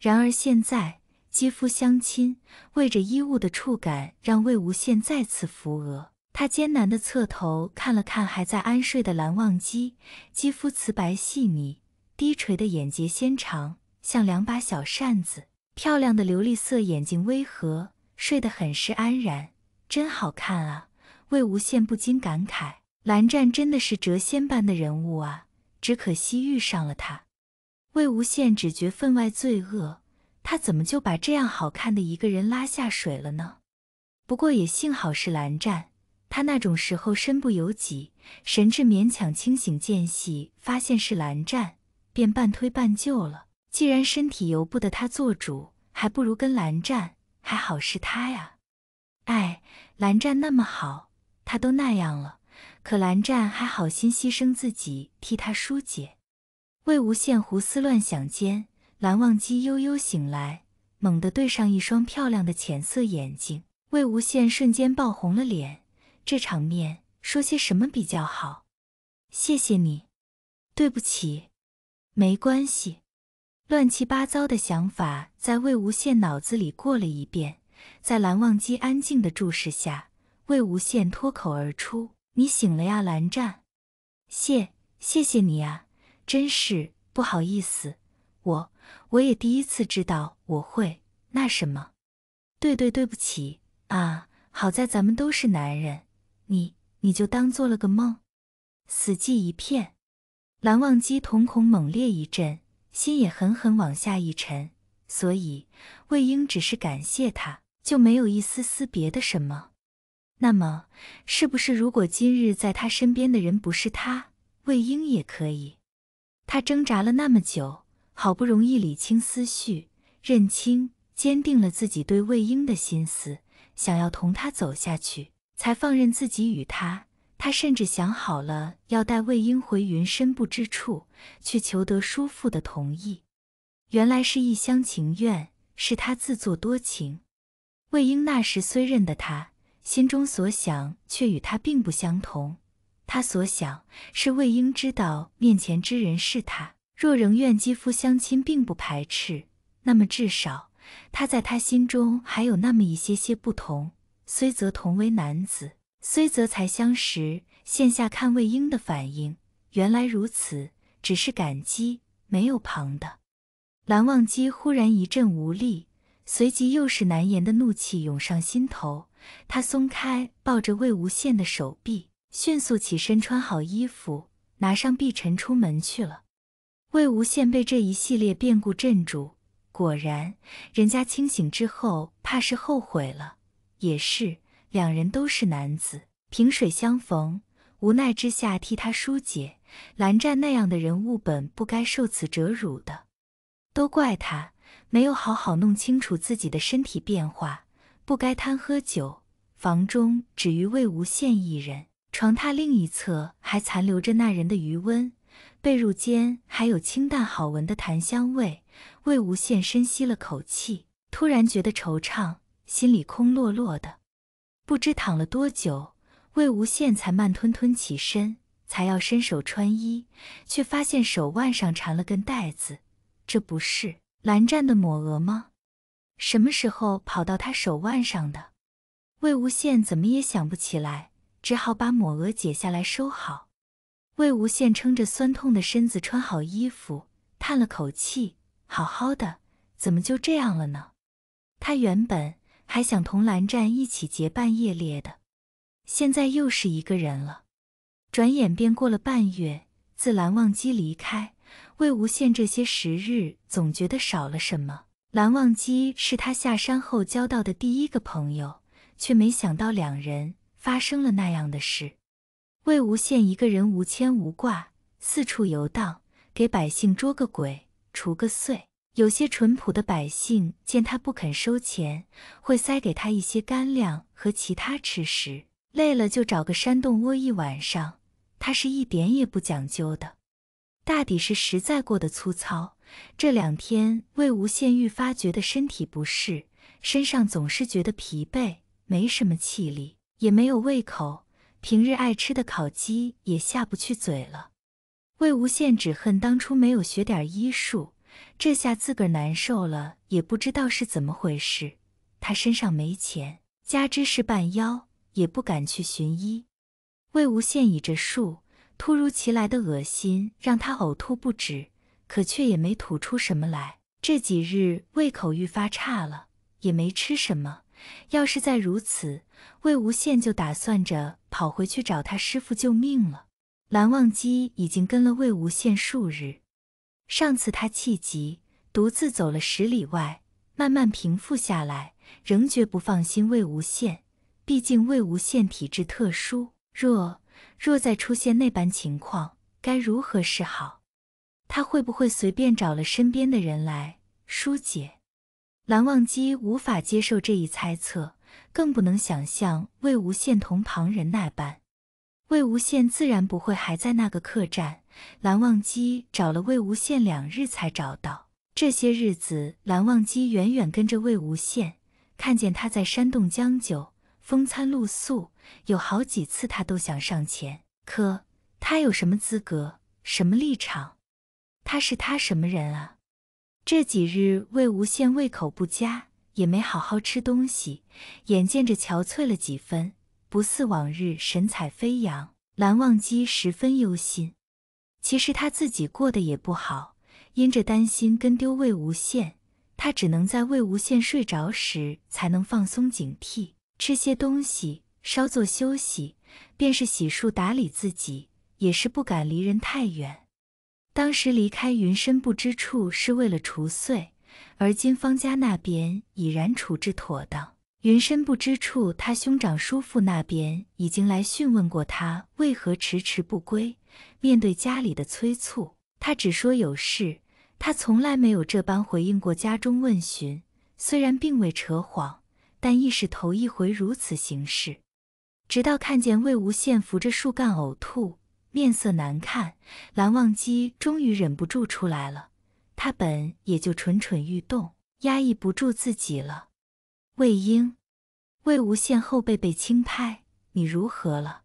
然而现在肌肤相亲，为着衣物的触感，让魏无羡再次扶额。他艰难地侧头看了看还在安睡的蓝忘机，肌肤瓷白细腻，低垂的眼睫纤长，像两把小扇子。漂亮的琉璃色眼睛微合，睡得很是安然，真好看啊！魏无羡不禁感慨：蓝湛真的是谪仙般的人物啊！只可惜遇上了他。魏无羡只觉分外罪恶，他怎么就把这样好看的一个人拉下水了呢？不过也幸好是蓝湛。他那种时候身不由己，神智勉强清醒，间隙发现是蓝湛，便半推半就了。既然身体由不得他做主，还不如跟蓝湛。还好是他呀，哎，蓝湛那么好，他都那样了，可蓝湛还好心牺牲自己替他疏解。魏无羡胡思乱想间，蓝忘机悠悠醒来，猛地对上一双漂亮的浅色眼睛，魏无羡瞬间爆红了脸。这场面说些什么比较好？谢谢你，对不起，没关系。乱七八糟的想法在魏无羡脑子里过了一遍，在蓝忘机安静的注视下，魏无羡脱口而出：“你醒了呀，蓝湛。”“谢谢谢你啊，真是不好意思，我我也第一次知道我会那什么。”“对对对不起啊，好在咱们都是男人。”你，你就当做了个梦，死寂一片。蓝忘机瞳孔猛烈一震，心也狠狠往下一沉。所以魏婴只是感谢他，就没有一丝丝别的什么。那么，是不是如果今日在他身边的人不是他，魏婴也可以？他挣扎了那么久，好不容易理清思绪，认清，坚定了自己对魏婴的心思，想要同他走下去。才放任自己与他，他甚至想好了要带魏婴回云深不知处，去求得叔父的同意。原来是一厢情愿，是他自作多情。魏婴那时虽认得他，心中所想却与他并不相同。他所想是魏婴知道面前之人是他，若仍愿肌肤相亲，并不排斥，那么至少他在他心中还有那么一些些不同。虽则同为男子，虽则才相识，现下看魏婴的反应，原来如此，只是感激，没有旁的。蓝忘机忽然一阵无力，随即又是难言的怒气涌上心头。他松开抱着魏无羡的手臂，迅速起身穿好衣服，拿上碧尘出门去了。魏无羡被这一系列变故镇住，果然，人家清醒之后，怕是后悔了。也是，两人都是男子，萍水相逢，无奈之下替他疏解。蓝湛那样的人物本不该受此折辱的，都怪他没有好好弄清楚自己的身体变化，不该贪喝酒。房中只余魏无羡一人，床榻另一侧还残留着那人的余温，被褥间还有清淡好闻的檀香味。魏无羡深吸了口气，突然觉得惆怅。心里空落落的，不知躺了多久，魏无羡才慢吞吞起身，才要伸手穿衣，却发现手腕上缠了根带子，这不是蓝湛的抹额吗？什么时候跑到他手腕上的？魏无羡怎么也想不起来，只好把抹额解下来收好。魏无羡撑着酸痛的身子穿好衣服，叹了口气：好好的，怎么就这样了呢？他原本。还想同蓝湛一起结伴夜猎的，现在又是一个人了。转眼便过了半月，自蓝忘机离开，魏无羡这些时日总觉得少了什么。蓝忘机是他下山后交到的第一个朋友，却没想到两人发生了那样的事。魏无羡一个人无牵无挂，四处游荡，给百姓捉个鬼，除个祟。有些淳朴的百姓见他不肯收钱，会塞给他一些干粮和其他吃食。累了就找个山洞窝一晚上，他是一点也不讲究的，大抵是实在过得粗糙。这两天，魏无羡愈发觉得身体不适，身上总是觉得疲惫，没什么气力，也没有胃口。平日爱吃的烤鸡也下不去嘴了。魏无羡只恨当初没有学点医术。这下自个儿难受了，也不知道是怎么回事。他身上没钱，加之是半妖，也不敢去寻医。魏无羡倚着树，突如其来的恶心让他呕吐不止，可却也没吐出什么来。这几日胃口愈发差了，也没吃什么。要是再如此，魏无羡就打算着跑回去找他师傅救命了。蓝忘机已经跟了魏无羡数日。上次他气急，独自走了十里外，慢慢平复下来，仍觉不放心魏无羡。毕竟魏无羡体质特殊，若若再出现那般情况，该如何是好？他会不会随便找了身边的人来疏解？蓝忘机无法接受这一猜测，更不能想象魏无羡同旁人那般。魏无羡自然不会还在那个客栈，蓝忘机找了魏无羡两日才找到。这些日子，蓝忘机远远跟着魏无羡，看见他在山洞将就，风餐露宿，有好几次他都想上前，可他有什么资格，什么立场？他是他什么人啊？这几日，魏无羡胃口不佳，也没好好吃东西，眼见着憔悴了几分。不似往日神采飞扬，蓝忘机十分忧心。其实他自己过得也不好，因着担心跟丢魏无羡，他只能在魏无羡睡着时才能放松警惕，吃些东西，稍作休息，便是洗漱打理自己，也是不敢离人太远。当时离开云深不知处是为了除祟，而今方家那边已然处置妥当。云深不知处，他兄长叔父那边已经来讯问过他为何迟迟不归。面对家里的催促，他只说有事。他从来没有这般回应过家中问询，虽然并未扯谎，但亦是头一回如此行事。直到看见魏无羡扶着树干呕吐，面色难看，蓝忘机终于忍不住出来了。他本也就蠢蠢欲动，压抑不住自己了。魏婴，魏无羡后背被轻拍，你如何了？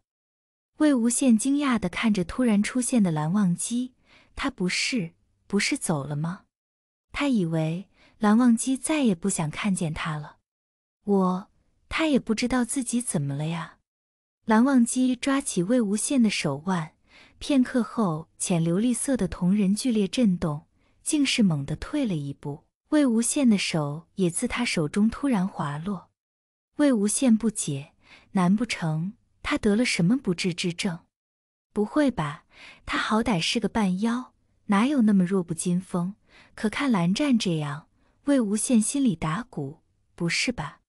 魏无羡惊讶的看着突然出现的蓝忘机，他不是，不是走了吗？他以为蓝忘机再也不想看见他了，我，他也不知道自己怎么了呀。蓝忘机抓起魏无羡的手腕，片刻后，浅琉璃色的瞳仁剧烈震动，竟是猛地退了一步。魏无羡的手也自他手中突然滑落，魏无羡不解，难不成他得了什么不治之症？不会吧，他好歹是个半妖，哪有那么弱不禁风？可看蓝湛这样，魏无羡心里打鼓，不是吧？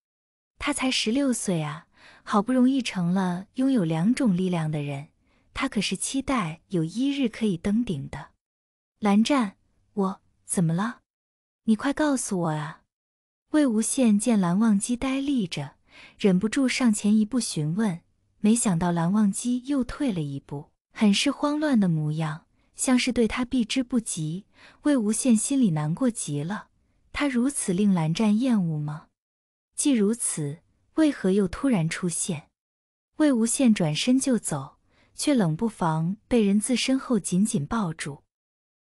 他才十六岁啊，好不容易成了拥有两种力量的人，他可是期待有一日可以登顶的。蓝湛，我怎么了？你快告诉我啊！魏无羡见蓝忘机呆立着，忍不住上前一步询问，没想到蓝忘机又退了一步，很是慌乱的模样，像是对他避之不及。魏无羡心里难过极了，他如此令蓝湛厌恶吗？既如此，为何又突然出现？魏无羡转身就走，却冷不防被人自身后紧紧抱住。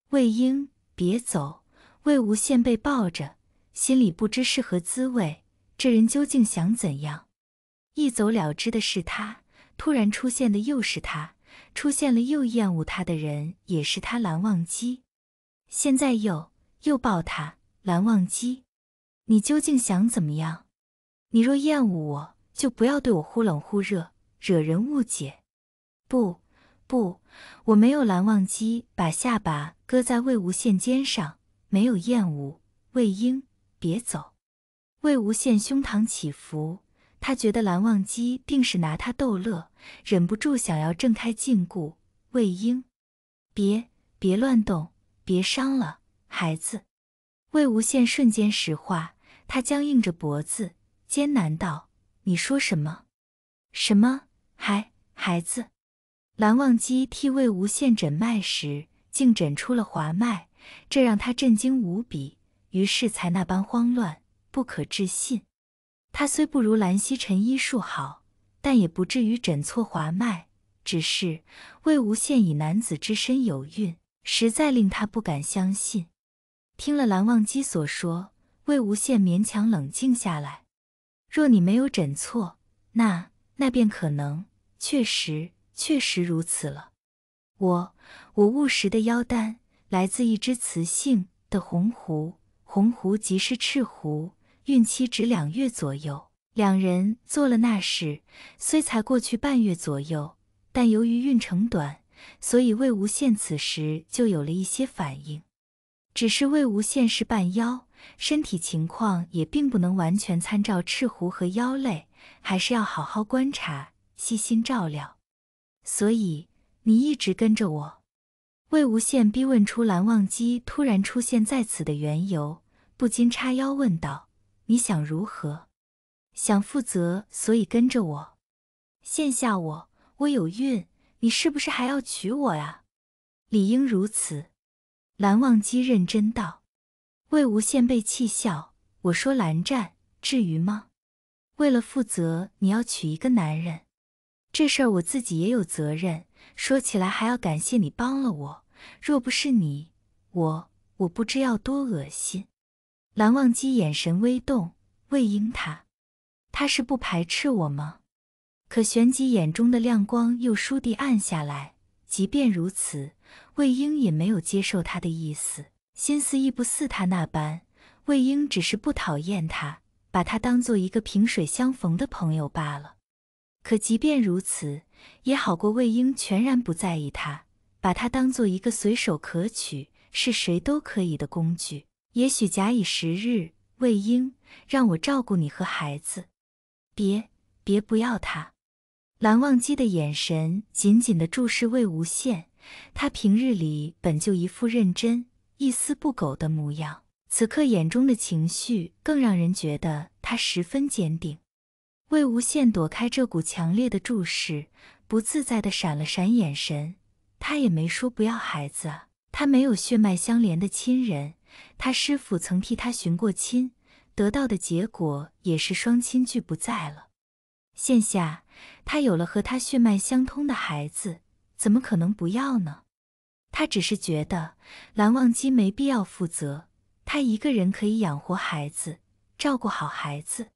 魏婴，别走！魏无羡被抱着，心里不知是何滋味。这人究竟想怎样？一走了之的是他，突然出现的又是他，出现了又厌恶他的人也是他。蓝忘机，现在又又抱他。蓝忘机，你究竟想怎么样？你若厌恶我，就不要对我忽冷忽热，惹人误解。不不，我没有。蓝忘机把下巴搁在魏无羡肩上。没有厌恶，魏婴，别走。魏无羡胸膛起伏，他觉得蓝忘机定是拿他逗乐，忍不住想要挣开禁锢。魏婴，别别乱动，别伤了孩子。魏无羡瞬间石化，他僵硬着脖子，艰难道：“你说什么？什么？孩孩子？”蓝忘机替魏无羡诊脉时，竟诊出了滑脉。这让他震惊无比，于是才那般慌乱、不可置信。他虽不如蓝曦臣医术好，但也不至于诊错华脉。只是魏无羡以男子之身有孕，实在令他不敢相信。听了蓝忘机所说，魏无羡勉强冷静下来。若你没有诊错，那那便可能确实确实如此了。我我误食的妖丹。来自一只雌性的红狐，红狐即是赤狐，孕期只两月左右。两人做了那事，虽才过去半月左右，但由于孕程短，所以魏无羡此时就有了一些反应。只是魏无羡是半妖，身体情况也并不能完全参照赤狐和妖类，还是要好好观察，细心照料。所以你一直跟着我。魏无羡逼问出蓝忘机突然出现在此的缘由，不禁叉腰问道：“你想如何？想负责，所以跟着我。现下我我有孕，你是不是还要娶我呀？”“理应如此。”蓝忘机认真道。魏无羡被气笑：“我说蓝湛，至于吗？为了负责，你要娶一个男人，这事儿我自己也有责任。”说起来还要感谢你帮了我，若不是你，我我不知要多恶心。蓝忘机眼神微动，魏婴他，他是不排斥我吗？可旋即眼中的亮光又倏地暗下来。即便如此，魏婴也没有接受他的意思，心思亦不似他那般。魏婴只是不讨厌他，把他当做一个萍水相逢的朋友罢了。可即便如此。也好过魏婴全然不在意他，把他当做一个随手可取、是谁都可以的工具。也许假以时日，魏婴让我照顾你和孩子。别，别不要他。蓝忘机的眼神紧紧地注视魏无羡，他平日里本就一副认真、一丝不苟的模样，此刻眼中的情绪更让人觉得他十分坚定。魏无羡躲开这股强烈的注视，不自在的闪了闪眼神。他也没说不要孩子啊，他没有血脉相连的亲人，他师傅曾替他寻过亲，得到的结果也是双亲俱不在了。现下他有了和他血脉相通的孩子，怎么可能不要呢？他只是觉得蓝忘机没必要负责，他一个人可以养活孩子，照顾好孩子。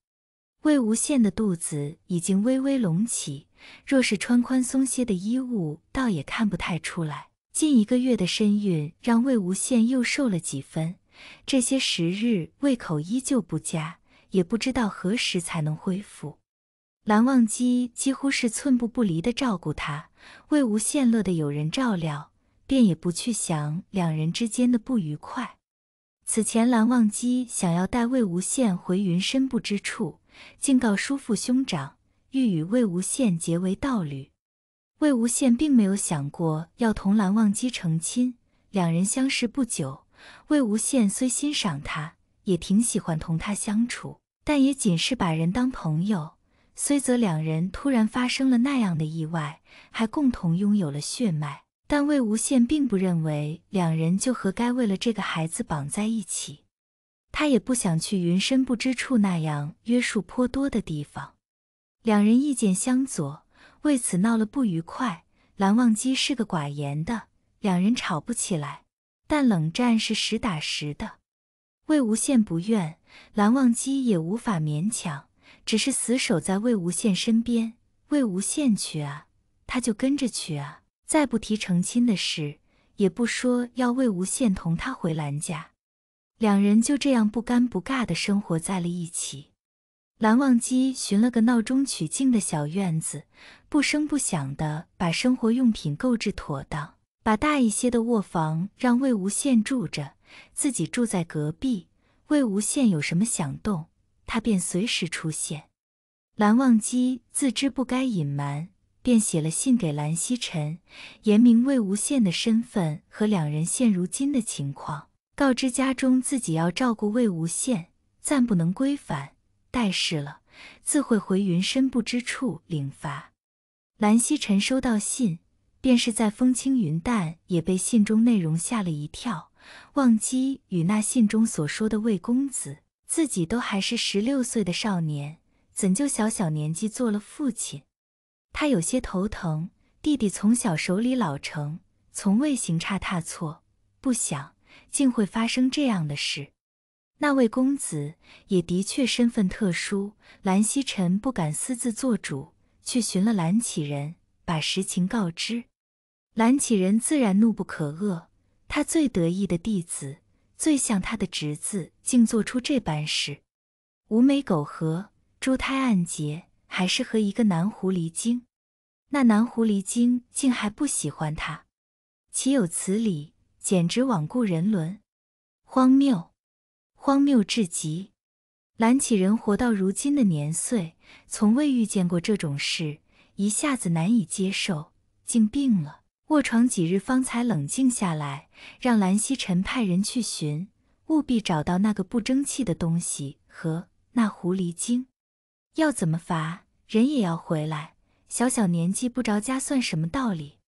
魏无羡的肚子已经微微隆起，若是穿宽松些的衣物，倒也看不太出来。近一个月的身孕让魏无羡又瘦了几分，这些时日胃口依旧不佳，也不知道何时才能恢复。蓝忘机几乎是寸步不离的照顾他，魏无羡乐得有人照料，便也不去想两人之间的不愉快。此前蓝忘机想要带魏无羡回云深不知处。敬告叔父兄长，欲与魏无羡结为道侣。魏无羡并没有想过要同蓝忘机成亲。两人相识不久，魏无羡虽欣赏他，也挺喜欢同他相处，但也仅是把人当朋友。虽则两人突然发生了那样的意外，还共同拥有了血脉，但魏无羡并不认为两人就和该为了这个孩子绑在一起。他也不想去云深不知处那样约束颇多的地方，两人意见相左，为此闹了不愉快。蓝忘机是个寡言的，两人吵不起来，但冷战是实打实的。魏无羡不愿，蓝忘机也无法勉强，只是死守在魏无羡身边。魏无羡去啊，他就跟着去啊，再不提成亲的事，也不说要魏无羡同他回蓝家。两人就这样不尴不尬的生活在了一起。蓝忘机寻了个闹中取静的小院子，不声不响的把生活用品购置妥当，把大一些的卧房让魏无羡住着，自己住在隔壁。魏无羡有什么响动，他便随时出现。蓝忘机自知不该隐瞒，便写了信给蓝曦臣，言明魏无羡的身份和两人现如今的情况。告知家中自己要照顾魏无羡，暂不能归返，待事了自会回云深不知处领罚。蓝曦臣收到信，便是在风轻云淡，也被信中内容吓了一跳。忘机与那信中所说的魏公子，自己都还是十六岁的少年，怎就小小年纪做了父亲？他有些头疼。弟弟从小手里老成，从未行差踏错，不想。竟会发生这样的事！那位公子也的确身份特殊，蓝曦臣不敢私自做主，去寻了蓝启仁，把实情告知。蓝启仁自然怒不可遏，他最得意的弟子，最像他的侄子，竟做出这般事！无媒苟合，猪胎暗结，还是和一个男狐狸精。那男狐狸精竟还不喜欢他，岂有此理！简直罔顾人伦，荒谬，荒谬至极！蓝启人活到如今的年岁，从未遇见过这种事，一下子难以接受，竟病了，卧床几日方才冷静下来，让蓝希臣派人去寻，务必找到那个不争气的东西和那狐狸精，要怎么罚，人也要回来。小小年纪不着家，算什么道理？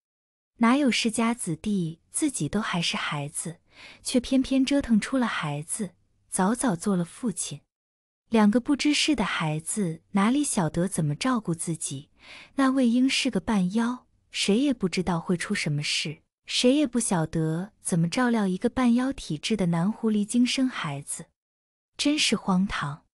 哪有世家子弟？自己都还是孩子，却偏偏折腾出了孩子，早早做了父亲。两个不知事的孩子哪里晓得怎么照顾自己？那魏婴是个半妖，谁也不知道会出什么事，谁也不晓得怎么照料一个半妖体质的男狐狸精生孩子，真是荒唐。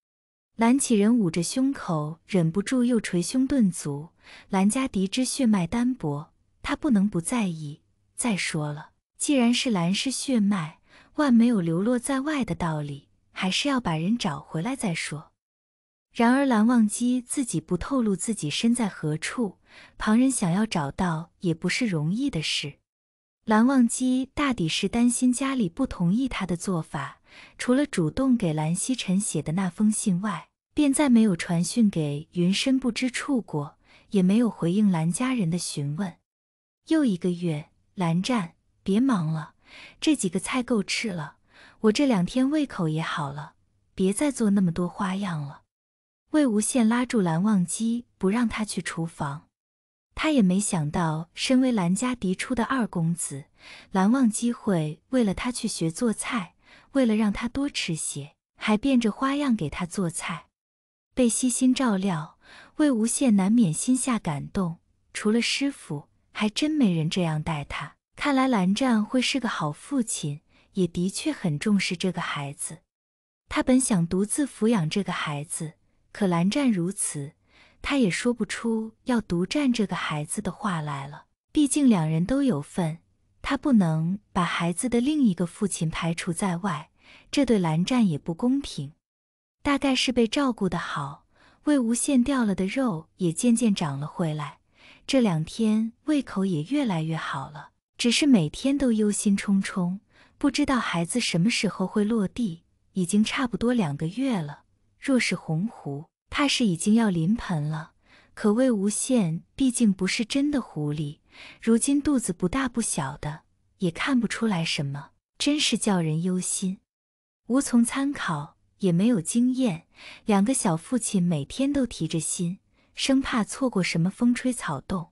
蓝启仁捂着胸口，忍不住又捶胸顿足。蓝家嫡支血脉单薄，他不能不在意。再说了。既然是蓝氏血脉，万没有流落在外的道理，还是要把人找回来再说。然而，蓝忘机自己不透露自己身在何处，旁人想要找到也不是容易的事。蓝忘机大抵是担心家里不同意他的做法，除了主动给蓝曦臣写的那封信外，便再没有传讯给云深不知处过，也没有回应蓝家人的询问。又一个月，蓝湛。别忙了，这几个菜够吃了。我这两天胃口也好了，别再做那么多花样了。魏无羡拉住蓝忘机，不让他去厨房。他也没想到，身为蓝家嫡出的二公子，蓝忘机会为了他去学做菜，为了让他多吃些，还变着花样给他做菜。被悉心照料，魏无羡难免心下感动。除了师傅，还真没人这样待他。看来蓝湛会是个好父亲，也的确很重视这个孩子。他本想独自抚养这个孩子，可蓝湛如此，他也说不出要独占这个孩子的话来了。毕竟两人都有份，他不能把孩子的另一个父亲排除在外，这对蓝湛也不公平。大概是被照顾得好，魏无羡掉了的肉也渐渐长了回来，这两天胃口也越来越好了。只是每天都忧心忡忡，不知道孩子什么时候会落地。已经差不多两个月了，若是洪湖，怕是已经要临盆了。可魏无羡毕竟不是真的狐狸，如今肚子不大不小的，也看不出来什么，真是叫人忧心。无从参考，也没有经验，两个小父亲每天都提着心，生怕错过什么风吹草动。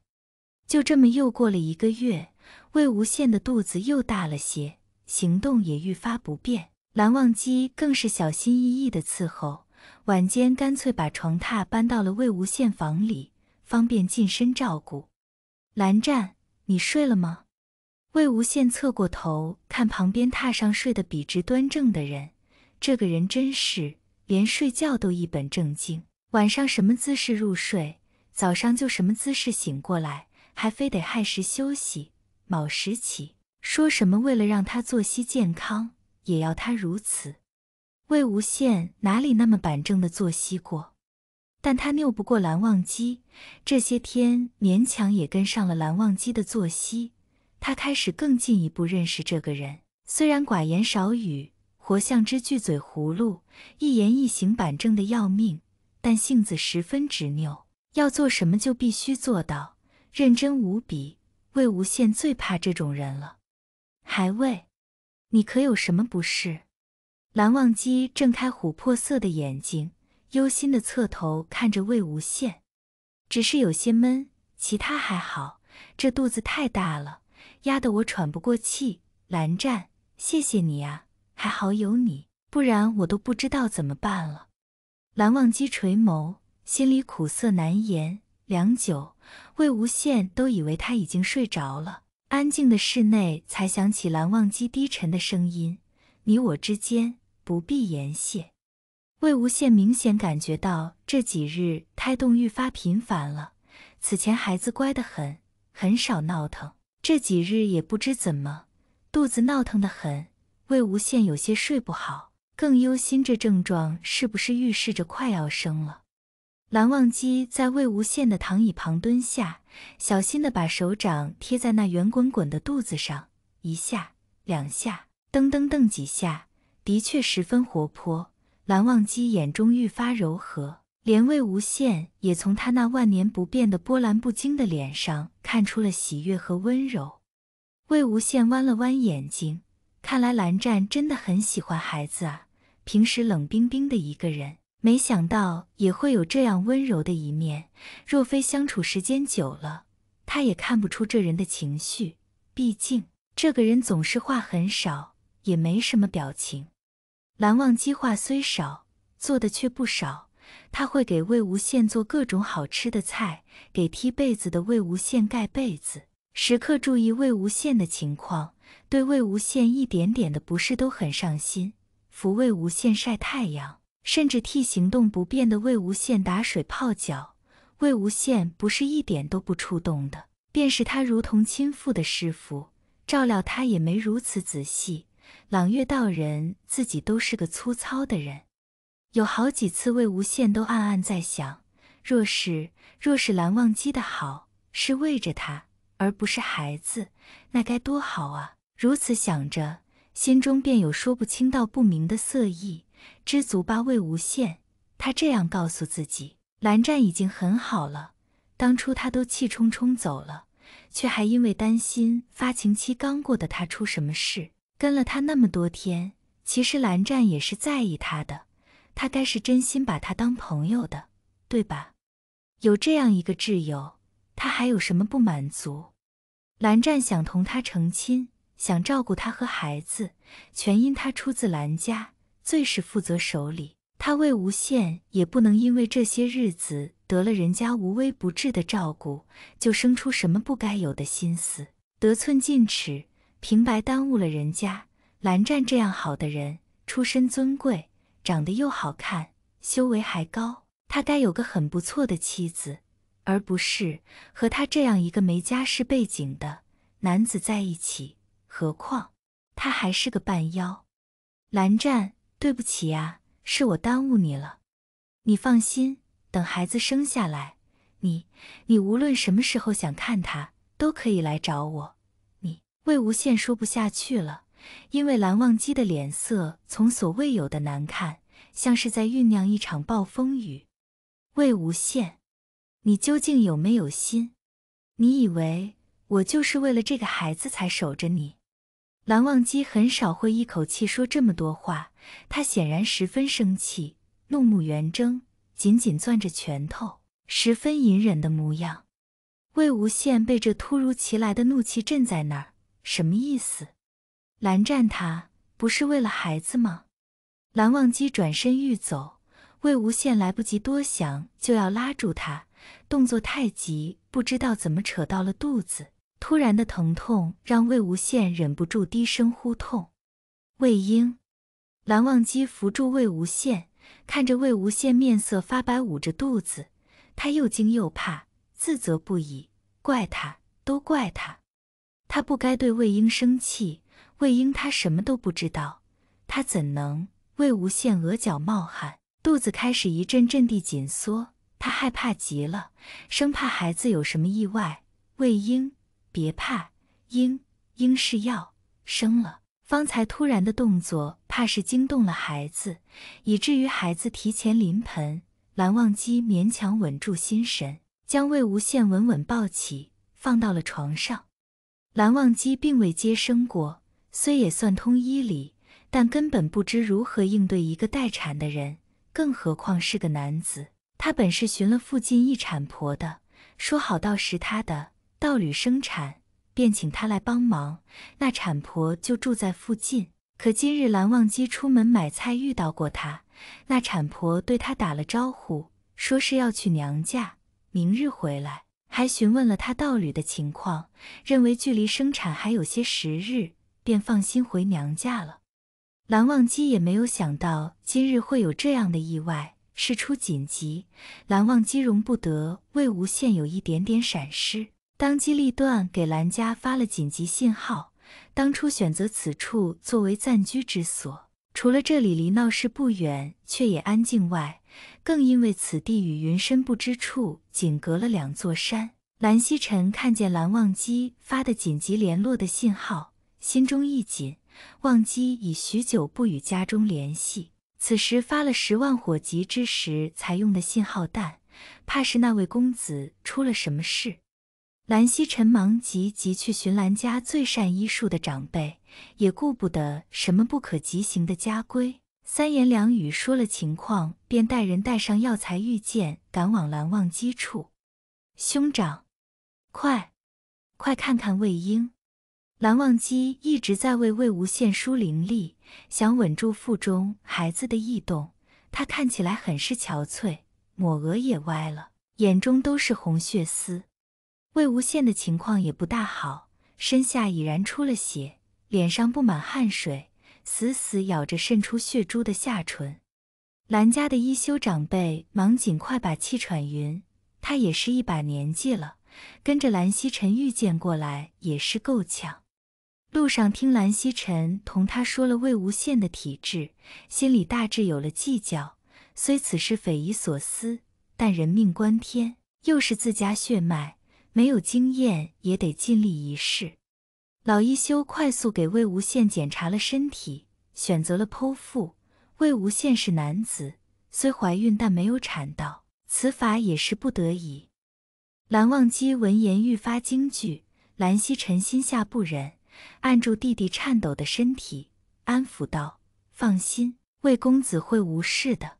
就这么又过了一个月。魏无羡的肚子又大了些，行动也愈发不便。蓝忘机更是小心翼翼地伺候，晚间干脆把床榻搬到了魏无羡房里，方便近身照顾。蓝湛，你睡了吗？魏无羡侧过头看旁边榻上睡得笔直端正的人，这个人真是连睡觉都一本正经，晚上什么姿势入睡，早上就什么姿势醒过来，还非得亥时休息。卯时起，说什么为了让他作息健康，也要他如此。魏无羡哪里那么板正的作息过？但他拗不过蓝忘机，这些天勉强也跟上了蓝忘机的作息。他开始更进一步认识这个人，虽然寡言少语，活像只巨嘴葫芦，一言一行板正的要命，但性子十分执拗，要做什么就必须做到，认真无比。魏无羡最怕这种人了，还未，你可有什么不是？蓝忘机睁开琥珀色的眼睛，忧心的侧头看着魏无羡，只是有些闷，其他还好，这肚子太大了，压得我喘不过气。蓝湛，谢谢你啊，还好有你，不然我都不知道怎么办了。蓝忘机垂眸，心里苦涩难言。良久，魏无羡都以为他已经睡着了。安静的室内，才响起蓝忘机低沉的声音：“你我之间不必言谢。”魏无羡明显感觉到这几日胎动愈发频繁了。此前孩子乖得很，很少闹腾。这几日也不知怎么，肚子闹腾得很。魏无羡有些睡不好，更忧心这症状是不是预示着快要生了。蓝忘机在魏无羡的躺椅旁蹲下，小心地把手掌贴在那圆滚滚的肚子上，一下、两下，噔噔噔几下，的确十分活泼。蓝忘机眼中愈发柔和，连魏无羡也从他那万年不变的波澜不惊的脸上看出了喜悦和温柔。魏无羡弯了弯眼睛，看来蓝湛真的很喜欢孩子啊，平时冷冰冰的一个人。没想到也会有这样温柔的一面。若非相处时间久了，他也看不出这人的情绪。毕竟这个人总是话很少，也没什么表情。蓝忘机话虽少，做的却不少。他会给魏无羡做各种好吃的菜，给踢被子的魏无羡盖被子，时刻注意魏无羡的情况，对魏无羡一点点的不适都很上心，扶魏无羡晒太阳。甚至替行动不便的魏无羡打水泡脚。魏无羡不是一点都不触动的，便是他如同亲父的师父照料他也没如此仔细。朗月道人自己都是个粗糙的人，有好几次魏无羡都暗暗在想，若是若是蓝忘机的好是为着他而不是孩子，那该多好啊！如此想着，心中便有说不清道不明的色意。知足吧，魏无羡。他这样告诉自己。蓝湛已经很好了。当初他都气冲冲走了，却还因为担心发情期刚过的他出什么事，跟了他那么多天。其实蓝湛也是在意他的，他该是真心把他当朋友的，对吧？有这样一个挚友，他还有什么不满足？蓝湛想同他成亲，想照顾他和孩子，全因他出自蓝家。最是负责守礼，他魏无羡也不能因为这些日子得了人家无微不至的照顾，就生出什么不该有的心思，得寸进尺，平白耽误了人家。蓝湛这样好的人，出身尊贵，长得又好看，修为还高，他该有个很不错的妻子，而不是和他这样一个没家世背景的男子在一起。何况他还是个半妖，蓝湛。对不起呀，是我耽误你了。你放心，等孩子生下来，你你无论什么时候想看他，都可以来找我。你，魏无羡说不下去了，因为蓝忘机的脸色从所未有的难看，像是在酝酿一场暴风雨。魏无羡，你究竟有没有心？你以为我就是为了这个孩子才守着你？蓝忘机很少会一口气说这么多话，他显然十分生气，怒目圆睁，紧紧攥着拳头，十分隐忍的模样。魏无羡被这突如其来的怒气震在那儿，什么意思？蓝湛他不是为了孩子吗？蓝忘机转身欲走，魏无羡来不及多想，就要拉住他，动作太急，不知道怎么扯到了肚子。突然的疼痛让魏无羡忍不住低声呼痛。魏婴，蓝忘机扶住魏无羡，看着魏无羡面色发白，捂着肚子，他又惊又怕，自责不已，怪他，都怪他，他不该对魏婴生气。魏婴他什么都不知道，他怎能……魏无羡额角冒汗，肚子开始一阵阵地紧缩，他害怕极了，生怕孩子有什么意外。魏婴。别怕，婴婴是要生了。方才突然的动作，怕是惊动了孩子，以至于孩子提前临盆。蓝忘机勉强稳住心神，将魏无羡稳稳抱起，放到了床上。蓝忘机并未接生过，虽也算通医理，但根本不知如何应对一个待产的人，更何况是个男子。他本是寻了附近一产婆的，说好到时他的。道侣生产，便请她来帮忙。那产婆就住在附近。可今日蓝忘机出门买菜遇到过她，那产婆对他打了招呼，说是要去娘家，明日回来，还询问了他道侣的情况，认为距离生产还有些时日，便放心回娘家了。蓝忘机也没有想到今日会有这样的意外，事出紧急，蓝忘机容不得魏无羡有一点点闪失。当机立断，给兰家发了紧急信号。当初选择此处作为暂居之所，除了这里离闹市不远，却也安静外，更因为此地与云深不知处仅隔了两座山。蓝曦臣看见蓝忘机发的紧急联络的信号，心中一紧。忘机已许久不与家中联系，此时发了十万火急之时才用的信号弹，怕是那位公子出了什么事。蓝曦臣忙急急去寻蓝家最善医术的长辈，也顾不得什么不可急行的家规，三言两语说了情况，便带人带上药材、玉剑，赶往蓝忘机处。兄长，快，快看看魏婴！蓝忘机一直在为魏无羡输灵力，想稳住腹中孩子的异动。他看起来很是憔悴，抹额也歪了，眼中都是红血丝。魏无羡的情况也不大好，身下已然出了血，脸上布满汗水，死死咬着渗出血珠的下唇。兰家的一休长辈忙尽快把气喘匀，他也是一把年纪了，跟着蓝曦臣御剑过来也是够呛。路上听蓝曦臣同他说了魏无羡的体质，心里大致有了计较。虽此事匪夷所思，但人命关天，又是自家血脉。没有经验也得尽力一试。老一休快速给魏无羡检查了身体，选择了剖腹。魏无羡是男子，虽怀孕但没有产道，此法也是不得已。蓝忘机闻言愈发惊惧，蓝曦臣心下不忍，按住弟弟颤抖的身体，安抚道：“放心，魏公子会无事的。”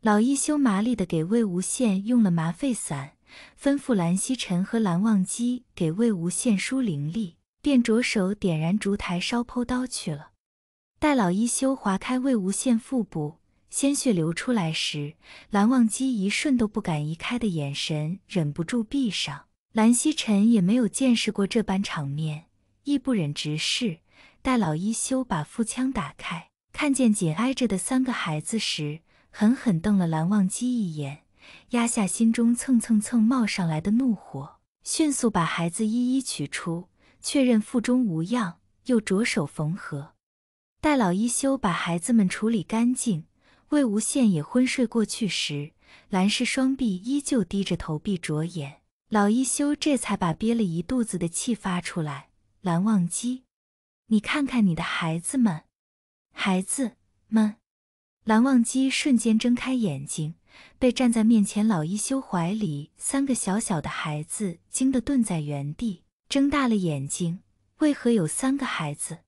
老一休麻利的给魏无羡用了麻沸散。吩咐蓝曦臣和蓝忘机给魏无羡输灵力，便着手点燃烛台，烧剖刀去了。待老一修划开魏无羡腹部，鲜血流出来时，蓝忘机一瞬都不敢移开的眼神忍不住闭上。蓝曦臣也没有见识过这般场面，亦不忍直视。待老一修把腹腔打开，看见紧挨着的三个孩子时，狠狠瞪了蓝忘机一眼。压下心中蹭蹭蹭冒上来的怒火，迅速把孩子一一取出，确认腹中无恙，又着手缝合。待老一休把孩子们处理干净，魏无羡也昏睡过去时，蓝氏双臂依旧低着头闭着眼。老一休这才把憋了一肚子的气发出来：“蓝忘机，你看看你的孩子们，孩子们！”蓝忘机瞬间睁开眼睛。被站在面前老一休怀里三个小小的孩子惊得顿在原地，睁大了眼睛。为何有三个孩子？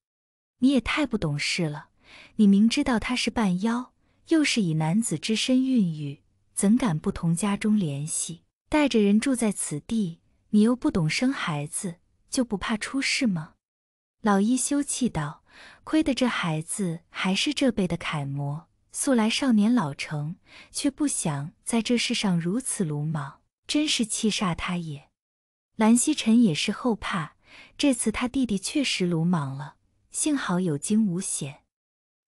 你也太不懂事了！你明知道他是半妖，又是以男子之身孕育，怎敢不同家中联系，带着人住在此地？你又不懂生孩子，就不怕出事吗？老一休气道：“亏得这孩子还是这辈的楷模。”素来少年老成，却不想在这世上如此鲁莽，真是气煞他也。蓝曦臣也是后怕，这次他弟弟确实鲁莽了，幸好有惊无险。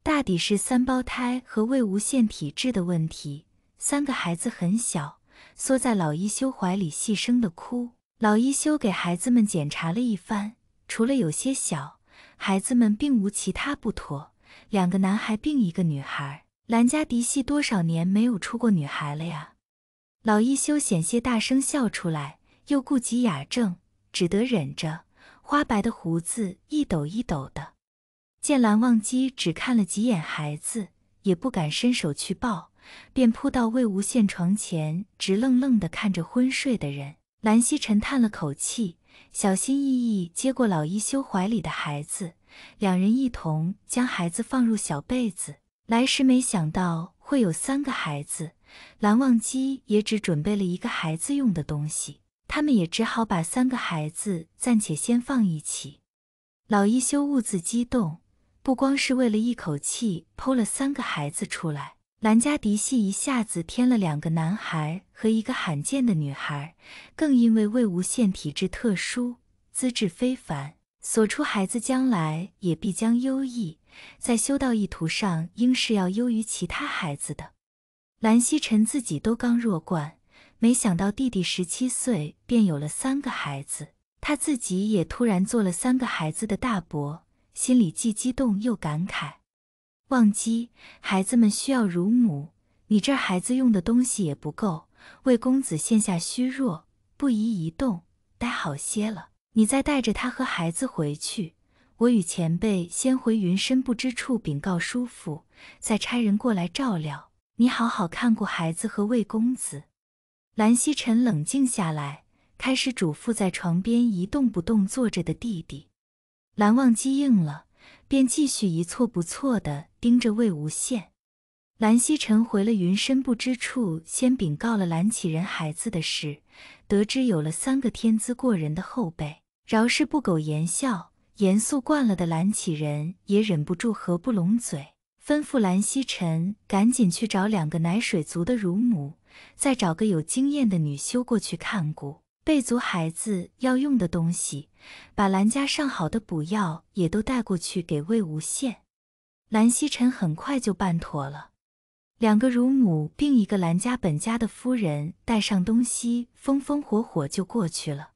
大抵是三胞胎和魏无羡体质的问题，三个孩子很小，缩在老一休怀里细声的哭。老一休给孩子们检查了一番，除了有些小，孩子们并无其他不妥。两个男孩，并一个女孩。兰家嫡系多少年没有出过女孩了呀？老一休险些大声笑出来，又顾及雅正，只得忍着，花白的胡子一抖一抖的。见蓝忘机只看了几眼孩子，也不敢伸手去抱，便扑到魏无羡床前，直愣愣地看着昏睡的人。蓝曦臣叹了口气，小心翼翼接过老一休怀里的孩子，两人一同将孩子放入小被子。来时没想到会有三个孩子，蓝忘机也只准备了一个孩子用的东西，他们也只好把三个孩子暂且先放一起。老一休兀自激动，不光是为了一口气剖了三个孩子出来，蓝家嫡系一下子添了两个男孩和一个罕见的女孩，更因为魏无羡体质特殊，资质非凡，所出孩子将来也必将优异。在修道意图上，应是要优于其他孩子的。蓝希臣自己都刚弱冠，没想到弟弟十七岁便有了三个孩子，他自己也突然做了三个孩子的大伯，心里既激动又感慨。忘机，孩子们需要乳母，你这孩子用的东西也不够。魏公子现下虚弱，不宜移动，待好些了，你再带着他和孩子回去。我与前辈先回云深不知处禀告叔父，再差人过来照料。你好好看顾孩子和魏公子。蓝曦臣冷静下来，开始嘱咐在床边一动不动坐着的弟弟蓝忘机。应了，便继续一错不错的盯着魏无羡。蓝曦臣回了云深不知处，先禀告了蓝启人孩子的事，得知有了三个天资过人的后辈，饶是不苟言笑。严肃惯了的蓝启仁也忍不住合不拢嘴，吩咐蓝曦臣赶紧去找两个奶水族的乳母，再找个有经验的女修过去看顾，备足孩子要用的东西，把蓝家上好的补药也都带过去给魏无羡。蓝曦臣很快就办妥了，两个乳母并一个蓝家本家的夫人带上东西，风风火火就过去了。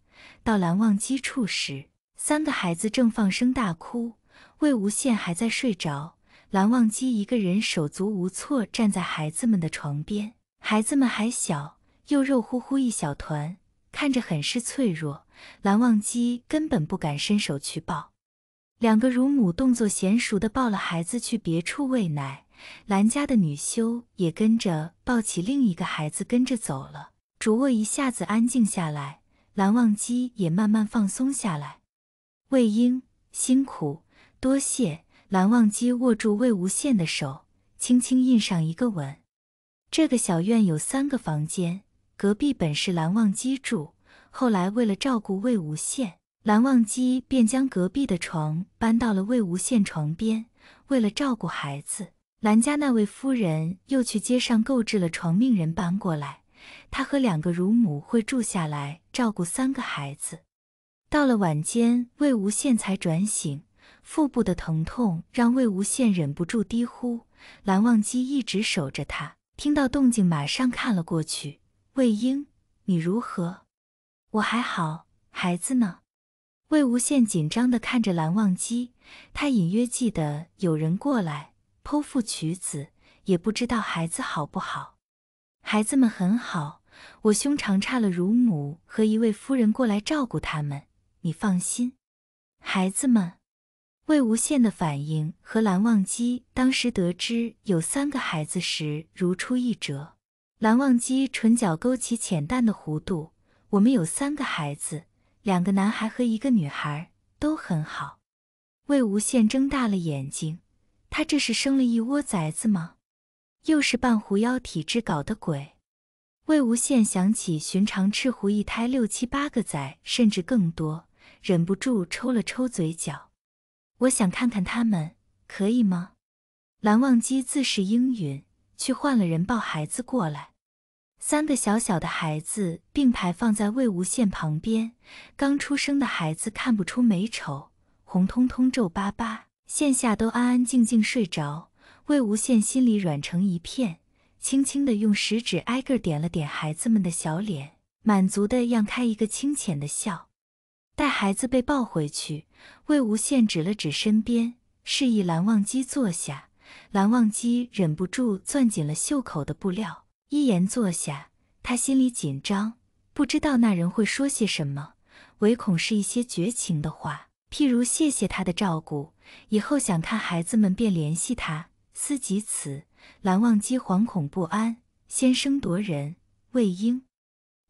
到蓝忘机处时。三个孩子正放声大哭，魏无羡还在睡着，蓝忘机一个人手足无措站在孩子们的床边。孩子们还小，又肉乎乎一小团，看着很是脆弱，蓝忘机根本不敢伸手去抱。两个乳母动作娴熟的抱了孩子去别处喂奶，蓝家的女修也跟着抱起另一个孩子跟着走了。主卧一下子安静下来，蓝忘机也慢慢放松下来。魏婴辛苦，多谢。蓝忘机握住魏无羡的手，轻轻印上一个吻。这个小院有三个房间，隔壁本是蓝忘机住，后来为了照顾魏无羡，蓝忘机便将隔壁的床搬到了魏无羡床边。为了照顾孩子，蓝家那位夫人又去街上购置了床，命人搬过来。她和两个乳母会住下来，照顾三个孩子。到了晚间，魏无羡才转醒，腹部的疼痛让魏无羡忍不住低呼。蓝忘机一直守着他，听到动静马上看了过去。魏婴，你如何？我还好，孩子呢？魏无羡紧张地看着蓝忘机，他隐约记得有人过来剖腹取子，也不知道孩子好不好。孩子们很好，我胸肠差了，乳母和一位夫人过来照顾他们。你放心，孩子们，魏无羡的反应和蓝忘机当时得知有三个孩子时如出一辙。蓝忘机唇角勾起浅淡的弧度：“我们有三个孩子，两个男孩和一个女孩，都很好。”魏无羡睁大了眼睛：“他这是生了一窝崽子吗？又是半狐妖体质搞的鬼？”魏无羡想起寻常赤狐一胎六七八个崽，甚至更多。忍不住抽了抽嘴角，我想看看他们，可以吗？蓝忘机自是应允，去换了人抱孩子过来。三个小小的孩子并排放在魏无羡旁边，刚出生的孩子看不出美丑，红彤彤、皱巴巴，现下都安安静静睡着。魏无羡心里软成一片，轻轻的用食指挨个点了点孩子们的小脸，满足的漾开一个清浅的笑。待孩子被抱回去，魏无羡指了指身边，示意蓝忘机坐下。蓝忘机忍不住攥紧了袖口的布料，一言坐下。他心里紧张，不知道那人会说些什么，唯恐是一些绝情的话，譬如谢谢他的照顾，以后想看孩子们便联系他。思及此，蓝忘机惶恐不安，先声夺人，魏婴。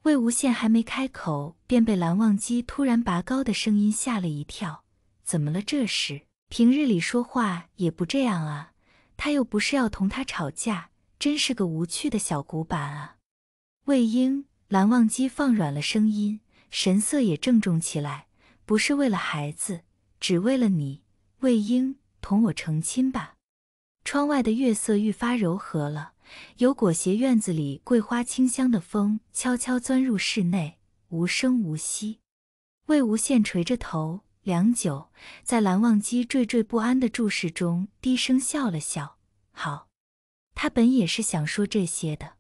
魏无羡还没开口，便被蓝忘机突然拔高的声音吓了一跳。怎么了？这是平日里说话也不这样啊！他又不是要同他吵架，真是个无趣的小古板啊！魏婴，蓝忘机放软了声音，神色也郑重起来，不是为了孩子，只为了你。魏婴，同我成亲吧。窗外的月色愈发柔和了。有裹挟院子里桂花清香的风，悄悄钻入室内，无声无息。魏无羡垂着头，良久，在蓝忘机惴惴不安的注视中，低声笑了笑。好，他本也是想说这些的。